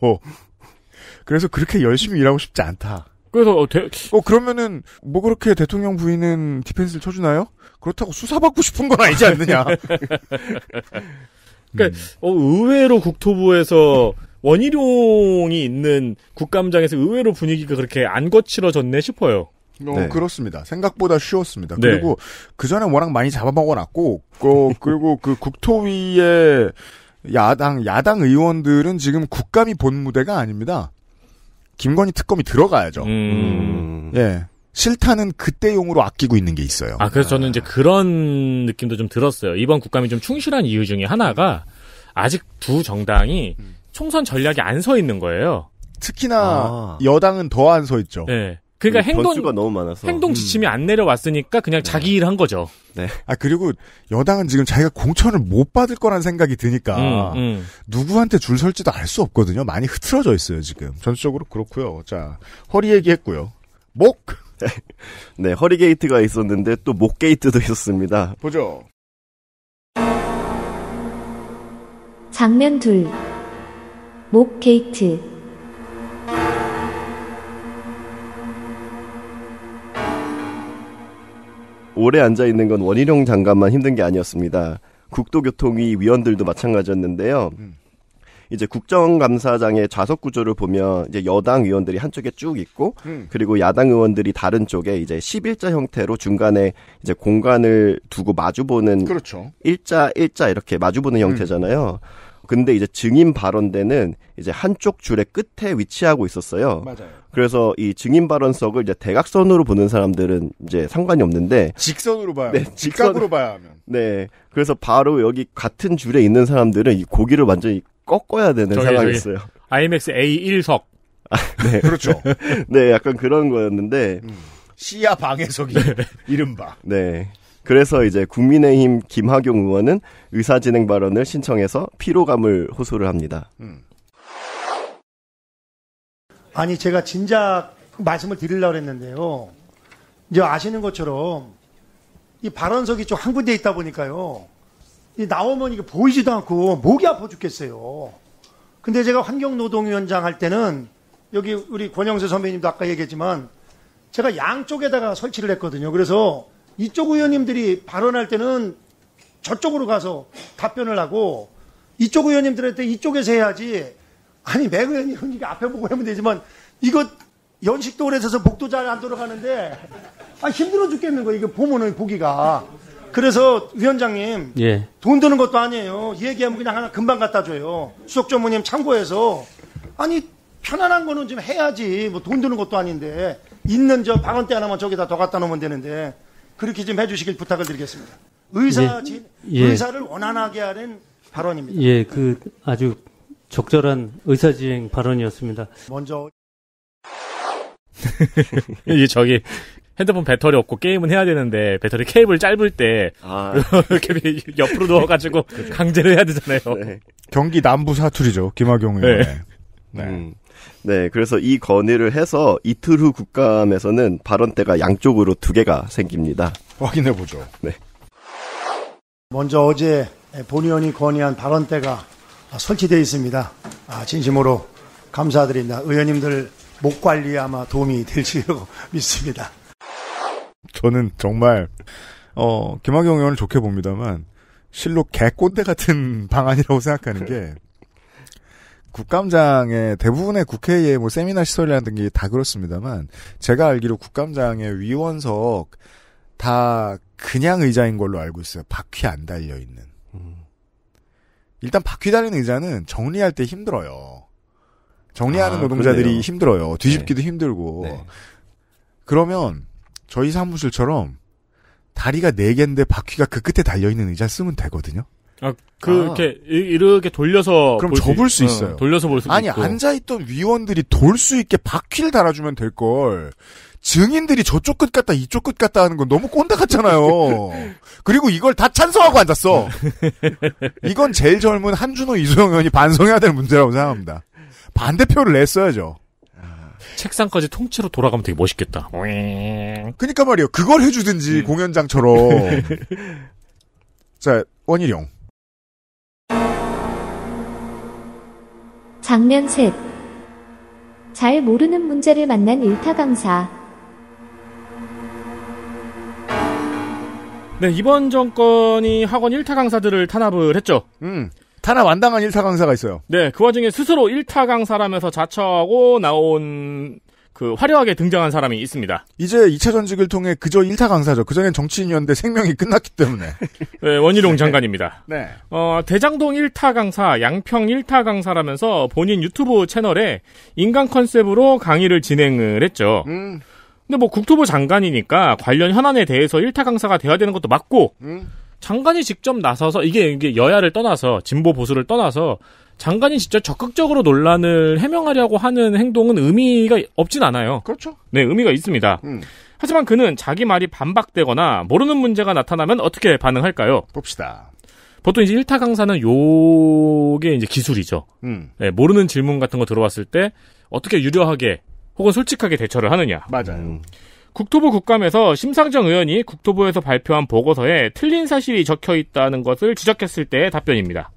그래서 그렇게 열심히 일하고 싶지 않다. 그래서 어, 대... 어 그러면은 뭐 그렇게 대통령 부인은 디펜스를 쳐주나요? 그렇다고 수사받고 싶은 건 아니지 않느냐. [LAUGHS] 그러니까 음. 어, 의외로 국토부에서 원희룡이 있는 국감장에서 의외로 분위기가 그렇게 안 거칠어졌네 싶어요. 어, 네. 그렇습니다. 생각보다 쉬웠습니다. 네. 그리고 그 전에 워낙 많이 잡아먹어놨고, 어, 그리고 그 국토위의 야당 야당 의원들은 지금 국감이 본 무대가 아닙니다. 김건희 특검이 들어가야죠. 음. 음. 예. 싫다는 그때용으로 아끼고 있는 게 있어요. 아, 그래서 저는 이제 그런 느낌도 좀 들었어요. 이번 국감이 좀 충실한 이유 중에 하나가 아직 두 정당이 음. 총선 전략이 안 서 있는 거예요. 특히나 아. 여당은 더 안 서 있죠. 네. 그러니까 네, 행동 수가 너무 많아서 행동 음. 지침이 안 내려왔으니까 그냥 네. 자기 일 한 거죠. 네. 아 그리고 여당은 지금 자기가 공천을 못 받을 거란 생각이 드니까 음, 음. 누구한테 줄 설지도 알 수 없거든요. 많이 흐트러져 있어요 지금 전체적으로 그렇고요. 자 허리 얘기했고요. 목. [LAUGHS] 네 허리 게이트가 있었는데 또 목 게이트도 있었습니다. 보죠. 장면 둘. 목 게이트. 오래 앉아 있는 건 원희룡 장관만 힘든 게 아니었습니다. 국도교통위 위원들도 마찬가지였는데요. 이제 국정감사장의 좌석 구조를 보면 이제 여당 위원들이 한쪽에 쭉 있고 음. 그리고 야당 의원들이 다른 쪽에 이제 11자 형태로 중간에 이제 공간을 두고 마주보는 그렇죠. 일자 일자 이렇게 마주보는 형태잖아요. 음. 근데 이제 증인 발언대는 이제 한쪽 줄의 끝에 위치하고 있었어요. 맞아요. 그래서 이 증인 발언석을 이제 대각선으로 보는 사람들은 이제 상관이 없는데 직선으로 봐야 네, 직선, 으로 봐야 하면. 네. 그래서 바로 여기 같은 줄에 있는 사람들은 이 고기를 완전히 꺾어야 되는 상황이 저 있어요. IMAX A1석. 아, 네. [LAUGHS] 그렇죠. 네, 약간 그런 거였는데 음. 시야 방해석이 네. 이른바. 네. 그래서 이제 국민의힘 김학용 의원은 의사진행 발언을 신청해서 피로감을 호소를 합니다. 음. 아니 제가 진작 말씀을 드리려고 했는데요. 이제 아시는 것처럼 이 발언석이 좀 한 군데 있다 보니까요. 이 나오면 이게 보이지도 않고 목이 아파 죽겠어요. 근데 제가 환경노동위원장 할 때는 여기 우리 권영세 선배님도 아까 얘기했지만 제가 양쪽에다가 설치를 했거든요. 그래서 이쪽 의원님들이 발언할 때는 저쪽으로 가서 답변을 하고 이쪽 의원님들한테 이쪽에서 해야지 아니 맹 의원님 이게 앞에 보고 하면 되지만 이거 연식도에서서 복도잘 안 돌아가는데 아 힘들어 죽겠는 거예 이거 보면은 보기가 그래서 위원장님 예. 돈 드는 것도 아니에요 얘기하면 그냥 하나 금방 갖다 줘요 수석 전무님 참고해서 아니 편안한 거는 좀 해야지 뭐 돈 드는 것도 아닌데 있는 저방언때 하나만 저기다 더 갖다 놓으면 되는데 그렇게 좀 해주시길 부탁을 드리겠습니다. 의사 예, 예. 의사를 원안하게 하는 발언입니다. 예, 그 아주 적절한 의사지행 발언이었습니다. 먼저 [LAUGHS] 이제 저기 핸드폰 배터리 없고 게임은 해야 되는데 배터리 케이블 짧을 때 아. [LAUGHS] 이렇게 옆으로 누워가지고 강제로 해야 되잖아요. 네. 경기 남부 사투리죠 김학용의. 네. 네. 음. 네, 그래서 이 건의를 해서 이틀 후 국감에서는 발언대가 양쪽으로 두 개가 생깁니다. 확인해 보죠. 네. 먼저 어제 본 의원이 건의한 발언대가 설치되어 있습니다. 아, 진심으로 감사드립니다. 의원님들 목 관리에 아마 도움이 될지라 [LAUGHS] 믿습니다. 저는 정말 어, 김학영 의원을 좋게 봅니다만 실로 개꼰대 같은 [LAUGHS] 방안이라고 생각하는 게 네. 국감장의 대부분의 국회의 뭐 세미나 시설이라는 게다 그렇습니다만 제가 알기로 국감장의 위원석 다 그냥 의자인 걸로 알고 있어요. 바퀴 안 달려 있는. 음. 일단 바퀴 달린 의자는 정리할 때 힘들어요. 정리하는 아, 노동자들이 그러네요. 힘들어요. 뒤집기도 네. 힘들고. 네. 그러면 저희 사무실처럼 다리가 4개인데 바퀴가 그 끝에 달려있는 의자 쓰면 되거든요. 아, 그렇게 아. 이렇게 돌려서 그럼 접을 수, 수 어, 있어요. 어, 돌려서 볼 수. 아니 있고. 앉아있던 위원들이 돌 수 있게 바퀴를 달아주면 될 걸. 증인들이 저쪽 끝 같다 이쪽 끝 같다 하는 건 너무 꼰대 같잖아요. [LAUGHS] 그리고 이걸 다 찬성하고 앉았어. 이건 제일 젊은 한준호 이소영 의원이 반성해야 될 문제라고 생각합니다. 반대표를 냈어야죠. 책상까지 통째로 돌아가면 되게 멋있겠다. 그니까 말이요. 그걸 해주든지 음. 공연장처럼. [LAUGHS] 자, 원희룡. 장면 셋. 잘 모르는 문제를 만난 일타 강사. 네, 이번 정권이 학원 일타 강사들을 탄압을 했죠. 음. 탄압 완당한 일타 강사가 있어요. 네, 그 와중에 스스로 일타 강사라면서 자처하고 나온 그 화려하게 등장한 사람이 있습니다. 이제 2차 전직을 통해 그저 1타 강사죠. 그전엔 정치인이었는데 생명이 끝났기 때문에. [LAUGHS] 네, 원희룡 네. 장관입니다. [LAUGHS] 네. 어, 대장동 1타 강사, 양평 1타 강사라면서 본인 유튜브 채널에 인간 컨셉으로 강의를 진행을 했죠. 음. 근데 뭐 국토부 장관이니까 관련 현안에 대해서 1타 강사가 돼야 되는 것도 맞고 음. 장관이 직접 나서서 이게 이게 여야를 떠나서 진보 보수를 떠나서 장관이 진짜 적극적으로 논란을 해명하려고 하는 행동은 의미가 없진 않아요. 그렇죠. 네, 의미가 있습니다. 음. 하지만 그는 자기 말이 반박되거나 모르는 문제가 나타나면 어떻게 반응할까요? 봅시다. 보통 이제 일타 강사는 요게 이제 기술이죠. 음. 네, 모르는 질문 같은 거 들어왔을 때 어떻게 유려하게 혹은 솔직하게 대처를 하느냐. 맞아요. 음. 국토부 국감에서 심상정 의원이 국토부에서 발표한 보고서에 틀린 사실이 적혀 있다는 것을 지적했을 때의 답변입니다.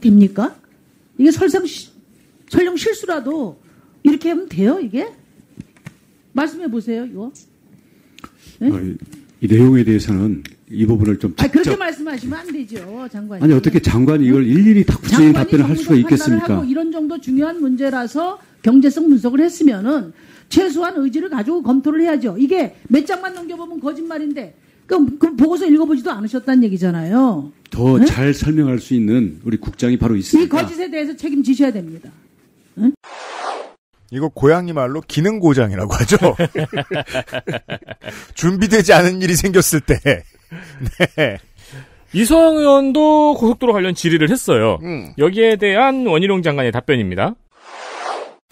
됩니까? 이게 설상 설령 실수라도 이렇게 하면 돼요 이게? 말씀해 보세요 이거. 네? 어, 이, 이 내용에 대해서는 이 부분을 좀. 직접... 아 그렇게 말씀하시면 안 되죠 장관. 아니 어떻게 장관이 이걸 일일이 다 구체적인 답변을 할 수가 있겠습니까? 이런 정도 중요한 문제라서 경제성 분석을 했으면은 최소한 의지를 가지고 검토를 해야죠. 이게 몇 장만 넘겨보면 거짓말인데 그럼, 그 보고서 읽어보지도 않으셨다는 얘기잖아요. 더잘 네? 설명할 수 있는 우리 국장이 바로 있습니다. 이 거짓에 대해서 책임지셔야 됩니다. 네? 이거 고양이 말로 기능 고장이라고 하죠. [LAUGHS] 준비되지 않은 일이 생겼을 때. [LAUGHS] 네. 이소영 의원도 고속도로 관련 질의를 했어요. 음. 여기에 대한 원희룡 장관의 답변입니다.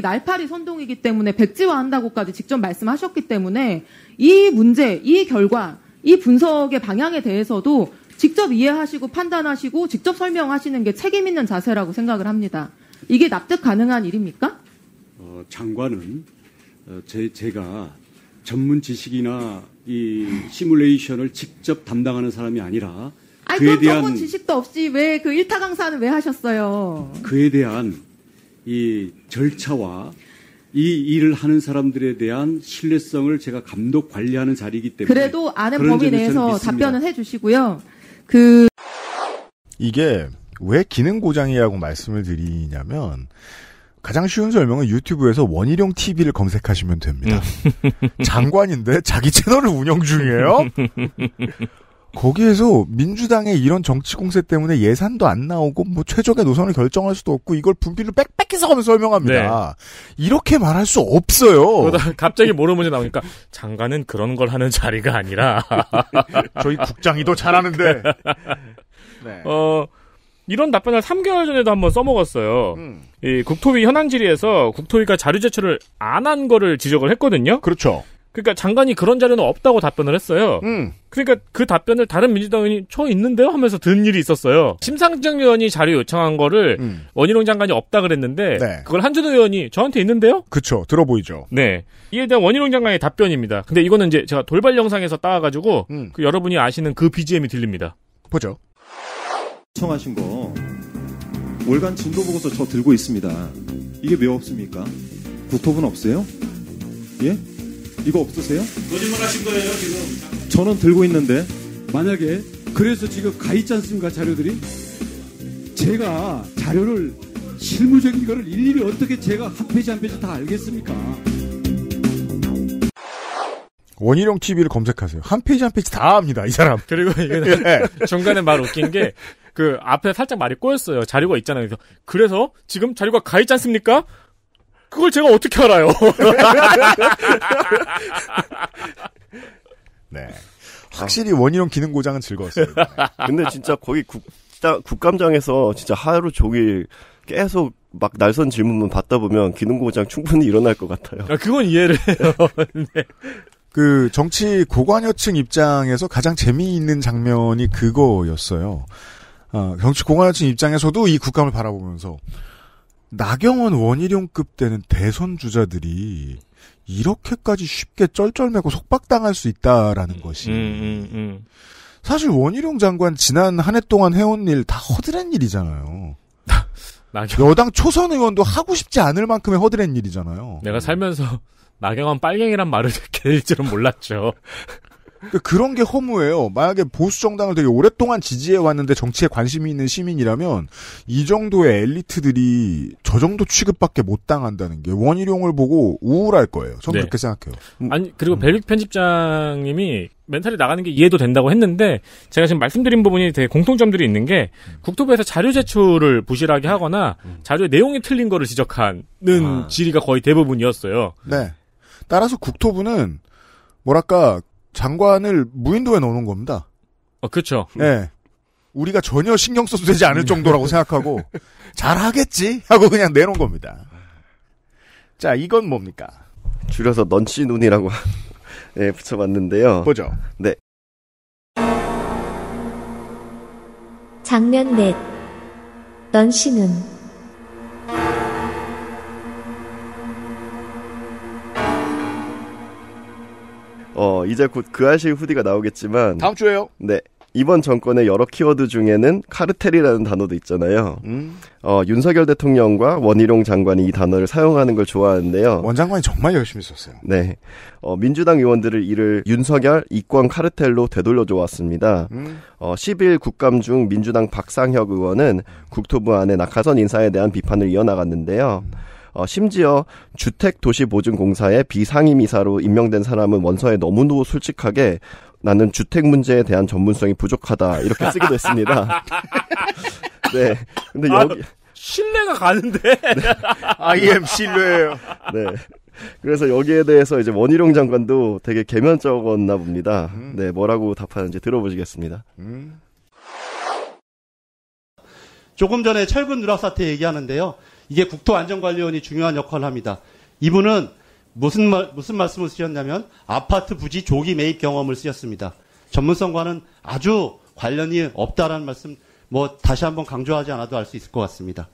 날파리 선동이기 때문에 백지화한다고까지 직접 말씀하셨기 때문에 이 문제, 이 결과 이 분석의 방향에 대해서도 직접 이해하시고 판단하시고 직접 설명하시는 게 책임 있는 자세라고 생각을 합니다. 이게 납득 가능한 일입니까? 어, 장관은 어, 제, 제가 전문 지식이나 이 시뮬레이션을 직접 담당하는 사람이 아니라 아니, 그에 대한 지식도 없이 왜 그 일타 강사는 왜 하셨어요? 그에 대한 이 절차와 이 일을 하는 사람들에 대한 신뢰성을 제가 감독 관리하는 자리이기 때문에 그래도 아는 범위 내에서 답변을 해주시고요. 그 이게 왜 기능 고장이라고 말씀을 드리냐면 가장 쉬운 설명은 유튜브에서 원희룡 TV를 검색하시면 됩니다. 음. [LAUGHS] 장관인데 자기 채널을 운영 중이에요? [LAUGHS] 거기에서 민주당의 이런 정치 공세 때문에 예산도 안 나오고 뭐 최적의 노선을 결정할 수도 없고 이걸 분필로 빽빽해서가며 설명합니다. 네. 이렇게 말할 수 없어요. 그러다 갑자기 모르는 문제 나오니까 장관은 그런 걸 하는 자리가 아니라 [LAUGHS] 저희 국장이 도 잘하는데. [LAUGHS] 네. 어. 이런 답변을 3개월 전에도 한번 써먹었어요. 음. 이 국토위 현안 질의에서 국토위가 자료 제출을 안 한 거를 지적을 했거든요. 그렇죠. 그러니까 장관이 그런 자료는 없다고 답변을 했어요. 음. 그러니까 그 답변을 다른 민주당 의원이 저 있는데요 하면서 든 일이 있었어요. 심상정 의원이 자료 요청한 거를 음. 원희룡 장관이 없다 그랬는데 네. 그걸 한준호 의원이 저한테 있는데요? 그쵸 들어 보이죠. 네. 이에 대한 원희룡 장관의 답변입니다. 근데 이거는 이제 제가 돌발 영상에서 따와 가지고 음. 그 여러분이 아시는 그 BGM이 들립니다. 보죠. 청하신거 월간 진도 보고서 저 들고 있습니다. 이게 왜 없습니까? 국토부는 없어요? 예? 이거 없으세요? 거짓말 하신 거예요, 지금. 저는 들고 있는데. 만약에, 그래서 지금 가 있지 않습니까, 자료들이? 제가 자료를, 실무적인 거를 일일이 어떻게 제가 한 페이지 한 페이지 다 알겠습니까? 원희룡 TV를 검색하세요. 한 페이지 한 페이지 다 합니다, 이 사람. 그리고 이게 [LAUGHS] 예. 중간에 말 웃긴 게, 그 앞에 살짝 말이 꼬였어요. 자료가 있잖아요. 그래서, 그래서 지금 자료가 가 있지 않습니까? 그걸 제가 어떻게 알아요? [LAUGHS] 네. 확실히 아. 원희룡 기능 고장은 즐거웠습니다. [LAUGHS] 근데 진짜 거기 국, 국감장에서 진짜 하루 종일 계속 막 날선 질문만 받다 보면 기능 고장 충분히 일어날 것 같아요. 아, 그건 이해를 해요. [LAUGHS] 네. 그 정치 고관여층 입장에서 가장 재미있는 장면이 그거였어요. 어, 정치 고관여층 입장에서도 이 국감을 바라보면서 나경원 원희룡급 때는 대선 주자들이 이렇게까지 쉽게 쩔쩔매고 속박당할 수 있다라는 것이 음, 음, 음. 사실 원희룡 장관 지난 한 해 동안 해온 일 다 허드렛 일이잖아요. [LAUGHS] 나경... 여당 초선 의원도 하고 싶지 않을 만큼의 허드렛 일이잖아요. 내가 살면서 [LAUGHS] 나경원 빨갱이란 말을 [LAUGHS] 될 줄은 몰랐죠. 그런게 허무해요. 만약에 보수 정당을 되게 오랫동안 지지해 왔는데 정치에 관심이 있는 시민이라면 이 정도의 엘리트들이 저 정도 취급밖에 못 당한다는 게 원희룡을 보고 우울할 거예요. 저는 네. 그렇게 생각해요. 음. 아니 그리고 벨릭 편집장님이 멘탈이 나가는 게 이해도 된다고 했는데 제가 지금 말씀드린 부분이 되게 공통점들이 있는 게 음. 국토부에서 자료 제출을 부실하게 하거나 음. 자료의 내용이 틀린 거를 지적하는 아. 질의가 거의 대부분이었어요. 네. 따라서 국토부는 뭐랄까 장관을 무인도에 넣는 겁니다. 어, 그렇죠. 네. 우리가 전혀 신경 써도 되지 않을 음. 정도라고 생각하고 [LAUGHS] 잘하겠지 하고 그냥 내놓은 겁니다. 자, 이건 뭡니까? 줄여서 넌치 눈이라고 네, [LAUGHS] 붙여봤는데요. 보죠. 네. 장면 넷. 넌씨 눈. 어, 이제 곧 그 아실 후디가 나오겠지만 다음 주에요. 네. 이번 정권의 여러 키워드 중에는 카르텔이라는 단어도 있잖아요. 음. 어, 윤석열 대통령과 원희룡 장관이 이 단어를 사용하는 걸 좋아하는데요. 원 장관이 정말 열심히 썼어요. 네. 어, 민주당 의원들을 이를 윤석열 이권 카르텔로 되돌려줘 왔습니다. 음. 어, 10일 국감 중 민주당 박상혁 의원은 국토부 안에 낙하선 인사에 대한 비판을 이어나갔는데요. 음. 어, 심지어 주택도시보증공사의 비상임이사로 임명된 사람은 원서에 너무도 솔직하게 나는 주택 문제에 대한 전문성이 부족하다 이렇게 쓰기도 했습니다. [LAUGHS] 네. 근데 아, 여기 아, 신뢰가 가는데. 네. [LAUGHS] I am 신뢰예요. 네. 그래서 여기에 대해서 이제 원희룡 장관도 되게 개면적었나 봅니다. 음. 네, 뭐라고 답하는지 들어보시겠습니다. 음. 조금 전에 철근 누락 사태 얘기하는데요. 이게 국토안전관리원이 중요한 역할을 합니다. 이분은 무슨 말, 무슨 말씀을 쓰셨냐면 아파트 부지 조기 매입 경험을 쓰셨습니다. 전문성과는 아주 관련이 없다라는 말씀 뭐 다시 한번 강조하지 않아도 알 수 있을 것 같습니다.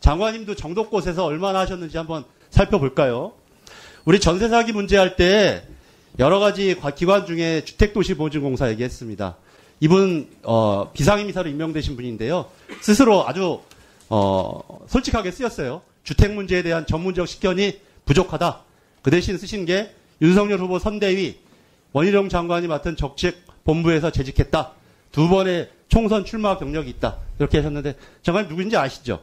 장관님도 정도곳에서 얼마나 하셨는지 한번 살펴볼까요? 우리 전세 사기 문제 할 때 여러 가지 기관 중에 주택도시보증공사 얘기했습니다. 이분 어, 비상임이사로 임명되신 분인데요. 스스로 아주 어, 솔직하게 쓰였어요. 주택 문제에 대한 전문적 식견이 부족하다. 그 대신 쓰신 게 윤석열 후보 선대위 원희룡 장관이 맡은 적직 본부에서 재직했다. 두 번의 총선 출마 경력이 있다. 이렇게 하셨는데 장관님 누구인지 아시죠?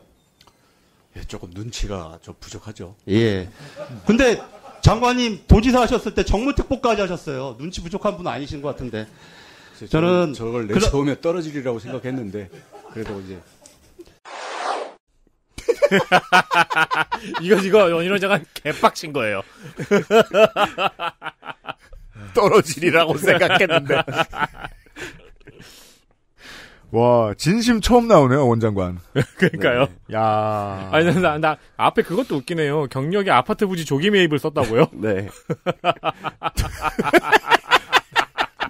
예, 조금 눈치가 좀 부족하죠. 예. 근데 장관님 도지사 하셨을 때 정무특보까지 하셨어요. 눈치 부족한 분 아니신 것 같은데. 저는 저걸 내세우면 떨어지리라고 생각했는데 그래도 이제 [LAUGHS] 이거 이거 연희로자가 개빡친 거예요. [LAUGHS] 떨어지리라고 생각했는데. [LAUGHS] 와 진심 처음 나오네요 원장관. 그러니까요. 네. 야. 아니 나나 나, 앞에 그것도 웃기네요. 경력이 아파트 부지 조기 매입을 썼다고요? 네.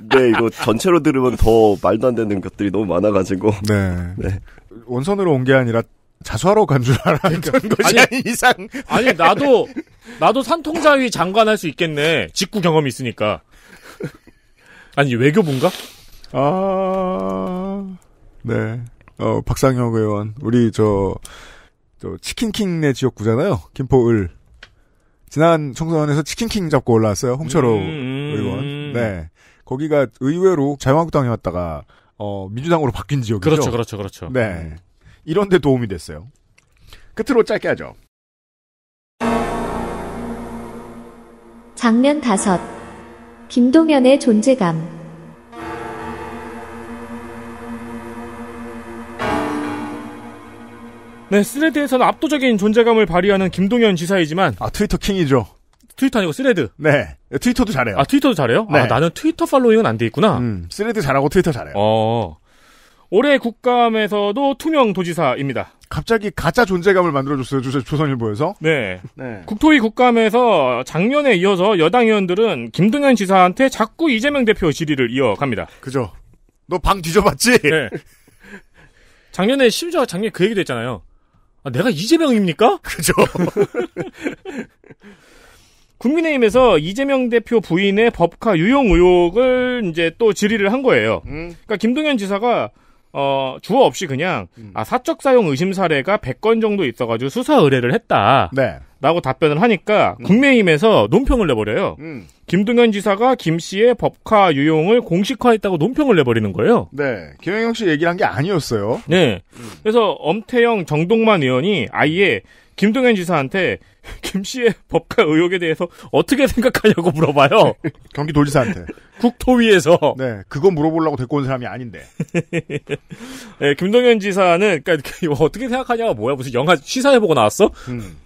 네 이거 전체로 들으면 더 말도 안 되는 것들이 너무 많아가지고. 네. 네. 원선으로 온 게 아니라 자수하러 간 줄 알았던 것이 그러니까. 아니, 이상. 아니 나도 나도 산통자위 장관 할수 있겠네. 직구 경험이 있으니까. 아니 외교부인가? 아 네. 어 박상혁 의원 우리 저, 저 치킨킹네 지역구잖아요. 김포을. 지난 총선에서 치킨킹 잡고 올라왔어요. 홍철호 음, 음, 의원. 네. 거기가 의외로 자유한국당에 왔다가 어 민주당으로 바뀐 지역이죠. 그렇죠, 그렇죠, 그렇죠. 네. 음. 이런 데 도움이 됐어요. 끝으로 짧게 하죠. 장면 다섯. 김동연의 존재감. 네, 스레드에서는 압도적인 존재감을 발휘하는 김동연 지사이지만 아 트위터 킹이죠. 트위터 아니고 스레드. 네, 트위터도 잘해요. 아 트위터도 잘해요? 아, 네. 아, 나는 트위터 팔로잉은 안 돼 있구나. 음, 스레드 잘하고 트위터 잘해요. 어. 올해 국감에서도 투명 도지사입니다. 갑자기 가짜 존재감을 만들어줬어요. 조, 선일보에서 네. 네. 국토위 국감에서 작년에 이어서 여당 의원들은 김동현 지사한테 자꾸 이재명 대표 질의를 이어갑니다. 그죠. 너 방 뒤져봤지? 네. 작년에 심지어 작년에 그 얘기도 했잖아요. 아, 내가 이재명입니까? 그죠. [LAUGHS] 국민의힘에서 이재명 대표 부인의 법카 유용 의혹을 이제 또 질의를 한 거예요. 음. 그러니까 김동현 지사가 어, 주어 없이 그냥 음. 아, 사적 사용 의심 사례가 100건 정도 있어 가지고 수사 의뢰를 했다. 네. 라고 답변을 하니까 음. 국민의힘에서 논평을 내버려요. 음. 김동현 지사가 김 씨의 법화 유용을 공식화했다고 논평을 내버리는 거예요. 네, 김영영 씨 얘기를 한 게 아니었어요. 네, 그래서 엄태영 정동만 의원이 아예 김동현 지사한테 [LAUGHS] 김 씨의 법과 의혹에 대해서 어떻게 생각하냐고 물어봐요. [LAUGHS] 경기도지사한테. 국토위에서. 네, 그거 물어보려고 데리고 온 사람이 아닌데. [LAUGHS] 네, 김동현 지사는 그니까 어떻게 생각하냐가 뭐야 무슨 영화 시사해보고 나왔어? 음.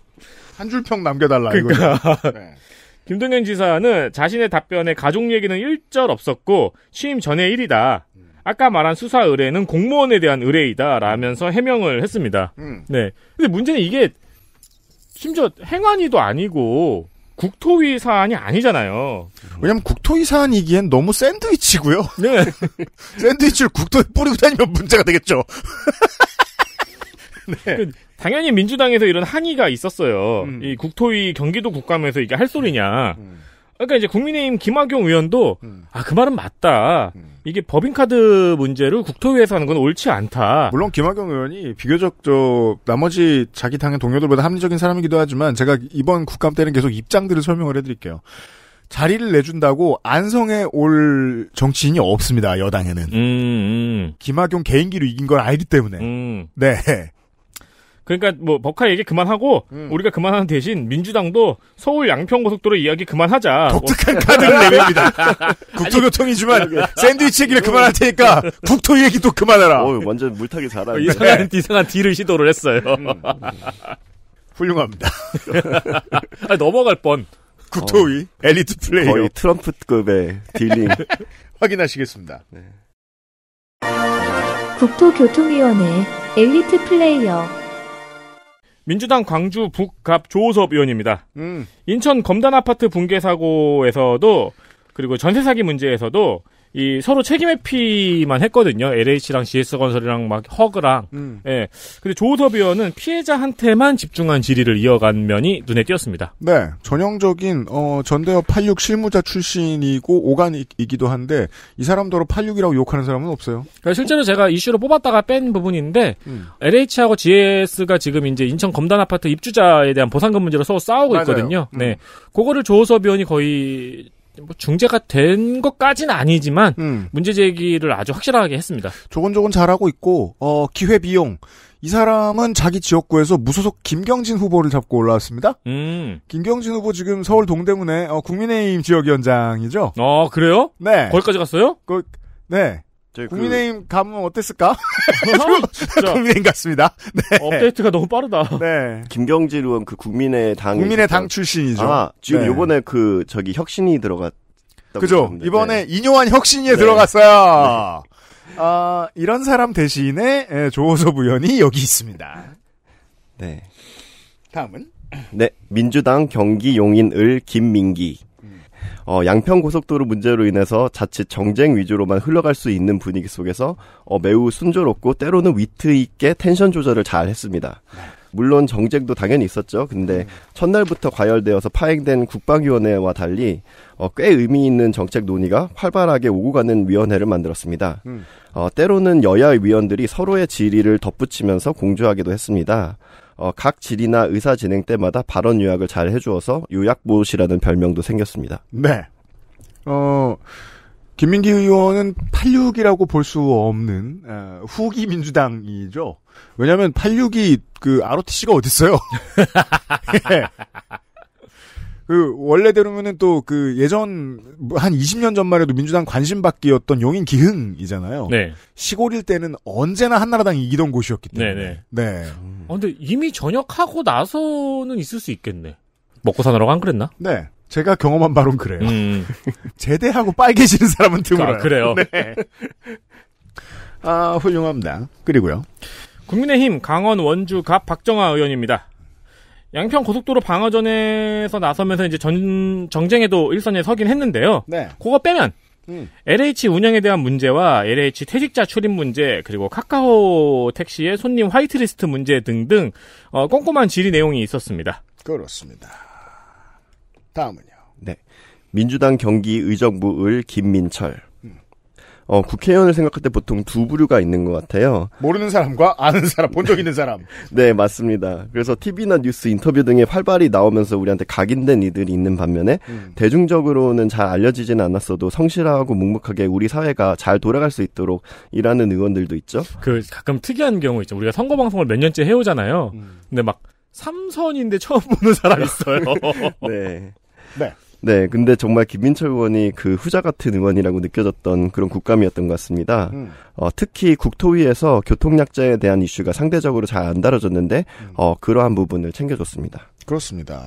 한줄 평 남겨달라 그러니까. 이거. 네. 김동현 지사는 자신의 답변에 가족 얘기는 1절 없었고 취임 전에 1이다 아까 말한 수사 의뢰는 공무원에 대한 의뢰이다라면서 해명을 했습니다. 음. 네. 근데 문제는 이게 심지어 행안위도 아니고 국토위 사안이 아니잖아요. 왜냐면 국토위 사안이기엔 너무 샌드위치고요. [LAUGHS] 네. [LAUGHS] 샌드위치를 국토에 뿌리고 다니면 문제가 되겠죠. [LAUGHS] 네. 그 당연히 민주당에서 이런 항의가 있었어요. 음. 이 국토위 경기도 국감에서 이게 할 소리냐. 음. 그러니까 이제 국민의힘 김학용 의원도 음. 아그 말은 맞다. 음. 이게 법인카드 문제를 국토위에서 하는 건 옳지 않다. 물론 김학영 의원이 비교적 저 나머지 자기 당의 동료들보다 합리적인 사람이기도 하지만 제가 이번 국감 때는 계속 입장들을 설명을 해드릴게요. 자리를 내준다고 안성에 올 정치인이 없습니다. 여당에는 음, 음. 김학용 개인기로 이긴 건 알기 때문에 음. 네 그러니까 뭐 법카 얘기 그만하고 음. 우리가 그만하는 대신 민주당도 서울 양평고속도로 이야기 그만하자. 독특한 뭐. 카드를 어. 내립니다. [LAUGHS] 국토교통이지만 샌드위치 얘기를 그만할 테니까 국토 얘기도 그만하라 어, 완전 물타기 잘하네. 이상한 네. 이상한 딜을 시도를 했어요. 음. 훌륭합니다. [LAUGHS] 아니, 넘어갈 뻔. 국토위 어. 엘리트 플레이어. 거의 트럼프급의 딜링. [LAUGHS] 확인하시겠습니다. 네. 국토교통위원회 엘리트 플레이어 민주당 광주 북갑 조호섭 의원입니다. 음. 인천 검단 아파트 붕괴 사고에서도 그리고 전세 사기 문제에서도 이 서로 책임 회피만 했거든요. LH랑 GS건설이랑 막 허그랑. 음. 예. 근데 조섭 의원은 피해자한테만 집중한 질의를 이어간 면이 눈에 띄었습니다. 네. 전형적인 어, 전대협 86 실무자 출신이고 오간이기도 한데 이사람도로 86이라고 욕하는 사람은 없어요. 그러니까 실제로 제가 이슈로 뽑았다가 뺀 부분인데 음. LH하고 GS가 지금 이제 인천 검단 아파트 입주자에 대한 보상금 문제로 서로 싸우고 있거든요. 음. 네. 그거를 조섭의원이 거의 뭐 중재가 된 것까지는 아니지만 음. 문제 제기를 아주 확실하게 했습니다. 조곤조곤 잘하고 있고 어, 기회 비용 이 사람은 자기 지역구에서 무소속 김경진 후보를 잡고 올라왔습니다. 음. 김경진 후보 지금 서울 동대문에 어, 국민의힘 지역위원장이죠. 어 그래요? 네. 거기까지 갔어요? 그, 네. 그 국민의힘 그... 가면 어땠을까? [LAUGHS] 국민의힘 같습니다. 네. 업데이트가 너무 빠르다. 네. 김경질 의원 그 국민의당 국민의당 출신이죠. 아, 지금 네. 요번에 그 저기 혁신이 들어갔 그죠? 이번에 네. 인용한 혁신이에 네. 들어갔어요. 네. 아, 이런 사람 대신에 예, 조호섭 의원이 여기 있습니다. 네. 다음은 네, 민주당 경기 용인을 김민기. 어, 양평 고속도로 문제로 인해서 자칫 정쟁 위주로만 흘러갈 수 있는 분위기 속에서 어, 매우 순조롭고 때로는 위트 있게 텐션 조절을 잘 했습니다. 물론 정쟁도 당연히 있었죠. 근데 음. 첫날부터 과열되어서 파행된 국방위원회와 달리 어, 꽤 의미 있는 정책 논의가 활발하게 오고 가는 위원회를 만들었습니다. 음. 어, 때로는 여야 위원들이 서로의 질의를 덧붙이면서 공조하기도 했습니다. 어, 각 질의나 의사 진행 때마다 발언 요약을 잘 해주어서 요약봇이라는 별명도 생겼습니다. 네. 어, 김민기 의원은 86이라고 볼 수 없는 어, 후기 민주당이죠. 왜냐하면 86이 그 ROTC가 어딨어요. [LAUGHS] 예. 그원래대로면은또그 예전 한 20년 전만 해도 민주당 관심받기였던 용인 기흥이잖아요. 네. 시골일 때는 언제나 한나라당이 이기던 곳이었기 때문에. 네네. 네. 음. 아, 근데 이미 전역하고 나서는 있을 수 있겠네. 먹고 사느라고 안 그랬나? 네. 제가 경험한 바로는 그래요. 음. [LAUGHS] 제대하고 빨개지는 사람은 드물어요. 아, 그래요. 네. 아, 훌륭합니다. 그리고요. 국민의힘 강원 원주 갑 박정아 의원입니다. 양평 고속도로 방어전에서 나서면서 이제 전 정쟁에도 일선에 서긴 했는데요. 네. 그거 빼면 음. LH 운영에 대한 문제와 LH 퇴직자 출입 문제 그리고 카카오 택시의 손님 화이트리스트 문제 등등 어, 꼼꼼한 질의 내용이 있었습니다. 그렇습니다. 다음은요. 네. 민주당 경기 의정부을 김민철 어, 국회의원을 생각할 때 보통 두 부류가 있는 것 같아요. 모르는 사람과 아는 사람, 본 적 있는 사람. [LAUGHS] 네, 맞습니다. 그래서 TV나 뉴스 인터뷰 등에 활발히 나오면서 우리한테 각인된 이들이 있는 반면에 음. 대중적으로는 잘알려지진 않았어도 성실하고 묵묵하게 우리 사회가 잘 돌아갈 수 있도록 일하는 의원들도 있죠. 그 가끔 특이한 경우 있죠. 우리가 선거 방송을 몇 년째 해오잖아요. 음. 근데 막 삼선인데 처음 보는 사람 있어요. [LAUGHS] 네. 네. 네, 근데 정말 김민철 의원이 그 후자 같은 의원이라고 느껴졌던 그런 국감이었던 것 같습니다. 음. 어, 특히 국토위에서 교통약자에 대한 이슈가 상대적으로 잘 안 다뤄졌는데 음. 어, 그러한 부분을 챙겨줬습니다. 그렇습니다.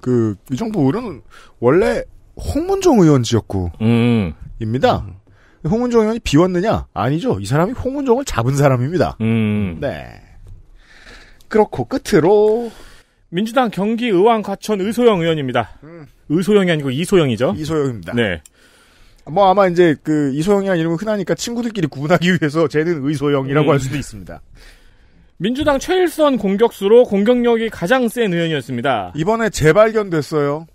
그 이정부 의원은 원래 홍문종 의원 지역구입니다. 음. 음. 홍문종 의원이 비웠느냐? 아니죠. 이 사람이 홍문종을 잡은 사람입니다. 음. 네. 그렇고 끝으로 민주당 경기의왕 과천 의소영 의원입니다. 음. 의소영이 아니고 이소영이죠. 이소영입니다. 네. 뭐 아마 이제 그 이소영이란 이름은 흔하니까 친구들끼리 구분하기 위해서 쟤는 의소영이라고 음. 할 수도 있습니다. 민주당 최일선 공격수로 공격력이 가장 센 의원이었습니다. 이번에 재발견됐어요.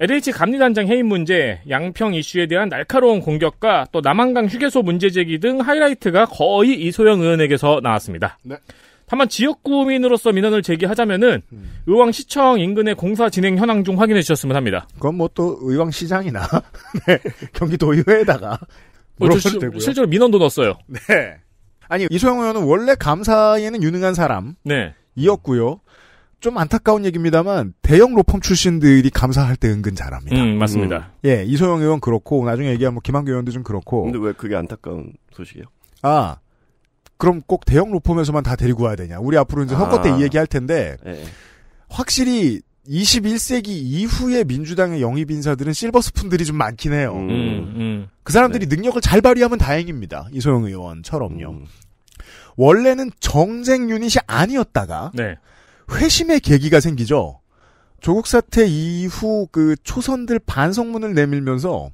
LH 감리단장 해임 문제, 양평 이슈에 대한 날카로운 공격과 또 남한강 휴게소 문제 제기 등 하이라이트가 거의 이소영 의원에게서 나왔습니다. 네. 다만 지역구민으로서 민원을 제기하자면은 음. 의왕시청 인근의 공사 진행 현황 중 확인해 주셨으면 합니다. 그건 뭐 또 의왕시장이나 [LAUGHS] 네, 경기도의회에다가 어, 물어봐도 되고요. 실제로 민원도 넣었어요. 네. 아니 이소영 의원은 원래 감사에는 유능한 사람이었고요. 네. 좀 안타까운 얘기입니다만 대형 로펌 출신들이 감사할 때 은근 잘합니다. 음, 맞습니다. 음. 예, 이소영 의원 그렇고 나중에 얘기하면 김한규 의원도 좀 그렇고. 근데 왜 그게 안타까운 소식이에요? 아, 그럼 꼭 대형 로펌에서만 다 데리고 와야 되냐? 우리 앞으로 이제 선거 아. 때이 얘기 할 텐데 네. 확실히 21세기 이후의 민주당의 영입 인사들은 실버 스푼들이 좀 많긴 해요. 음. 음, 음. 그 사람들이 네. 능력을 잘 발휘하면 다행입니다. 이소영 의원처럼요. 음. 원래는 정쟁 유닛이 아니었다가 네. 회심의 계기가 생기죠. 조국 사태 이후 그 초선들 반성문을 내밀면서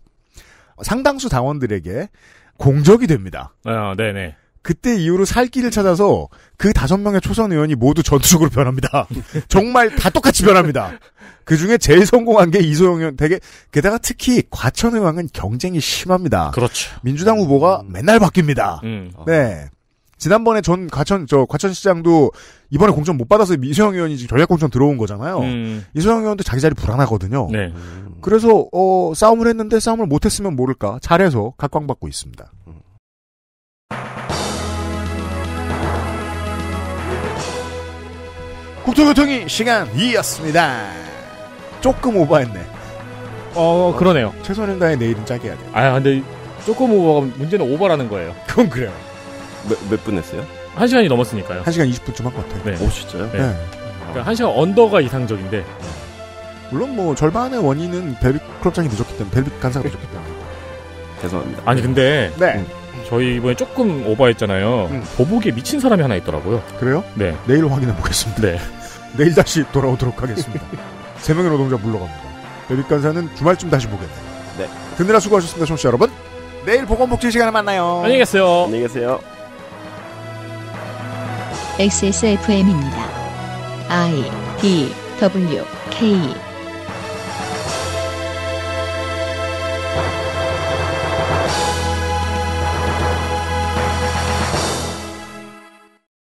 상당수 당원들에게 공적이 됩니다. 아, 네네. 그때 이후로 살 길을 찾아서 그 다섯 명의 초선 의원이 모두 전투적으로 변합니다. [LAUGHS] 정말 다 똑같이 변합니다. 그 중에 제일 성공한 게 이소영 의원 되게 게다가 특히 과천 의왕은 경쟁이 심합니다. 그렇죠. 민주당 후보가 음. 맨날 바뀝니다. 음. 네. 지난번에 전 과천 저 과천시장도 이번에 공천 못 받아서 이소영 의원이 지금 전략 공천 들어온 거잖아요. 음. 이소영 의원도 자기 자리 불안하거든요. 네. 그래서 어, 싸움을 했는데 싸움을 못 했으면 모를까 잘해서 각광받고 있습니다. 음. 국토교통이 시간이었습니다. 조금 오버했네. 어, 그러네요. 최선인다의 내일은 짜게 해야 돼. 아, 근데 조금 오버가 문제는 오버라는 거예요. [LAUGHS] 그건 그래요. 몇분 했어요? 한 시간이 넘었으니까요. 한 시간 20분쯤 한 것 같아요. 네. 오, 진짜요? 네. 네. 그러니까 한 시간 언더가 이상적인데. 물론 뭐 절반의 원인은 벨빅 클럽장이 늦었기 때문에 벨빅 간사가 네. 늦었기 때문에. 죄송합니다. 아니 근데 네. 음. 저희 이번에 조금 오버했잖아요. 음. 보복에 미친 사람이 하나 있더라고요. 그래요? 네. 내일 확인해 보겠습니다. 네. 내일 다시 돌아오도록 하겠습니다. [LAUGHS] 세 명의 노동자 물러갑니다. 여빛 네, 간사는 주말쯤 다시 보겠네요. 네. 그느라 수고하셨습니다, 청취자 여러분. 내일 보건복지 시간에 만나요. 안녕히 계세요. 안녕히 계세요. XSFM입니다. I D W K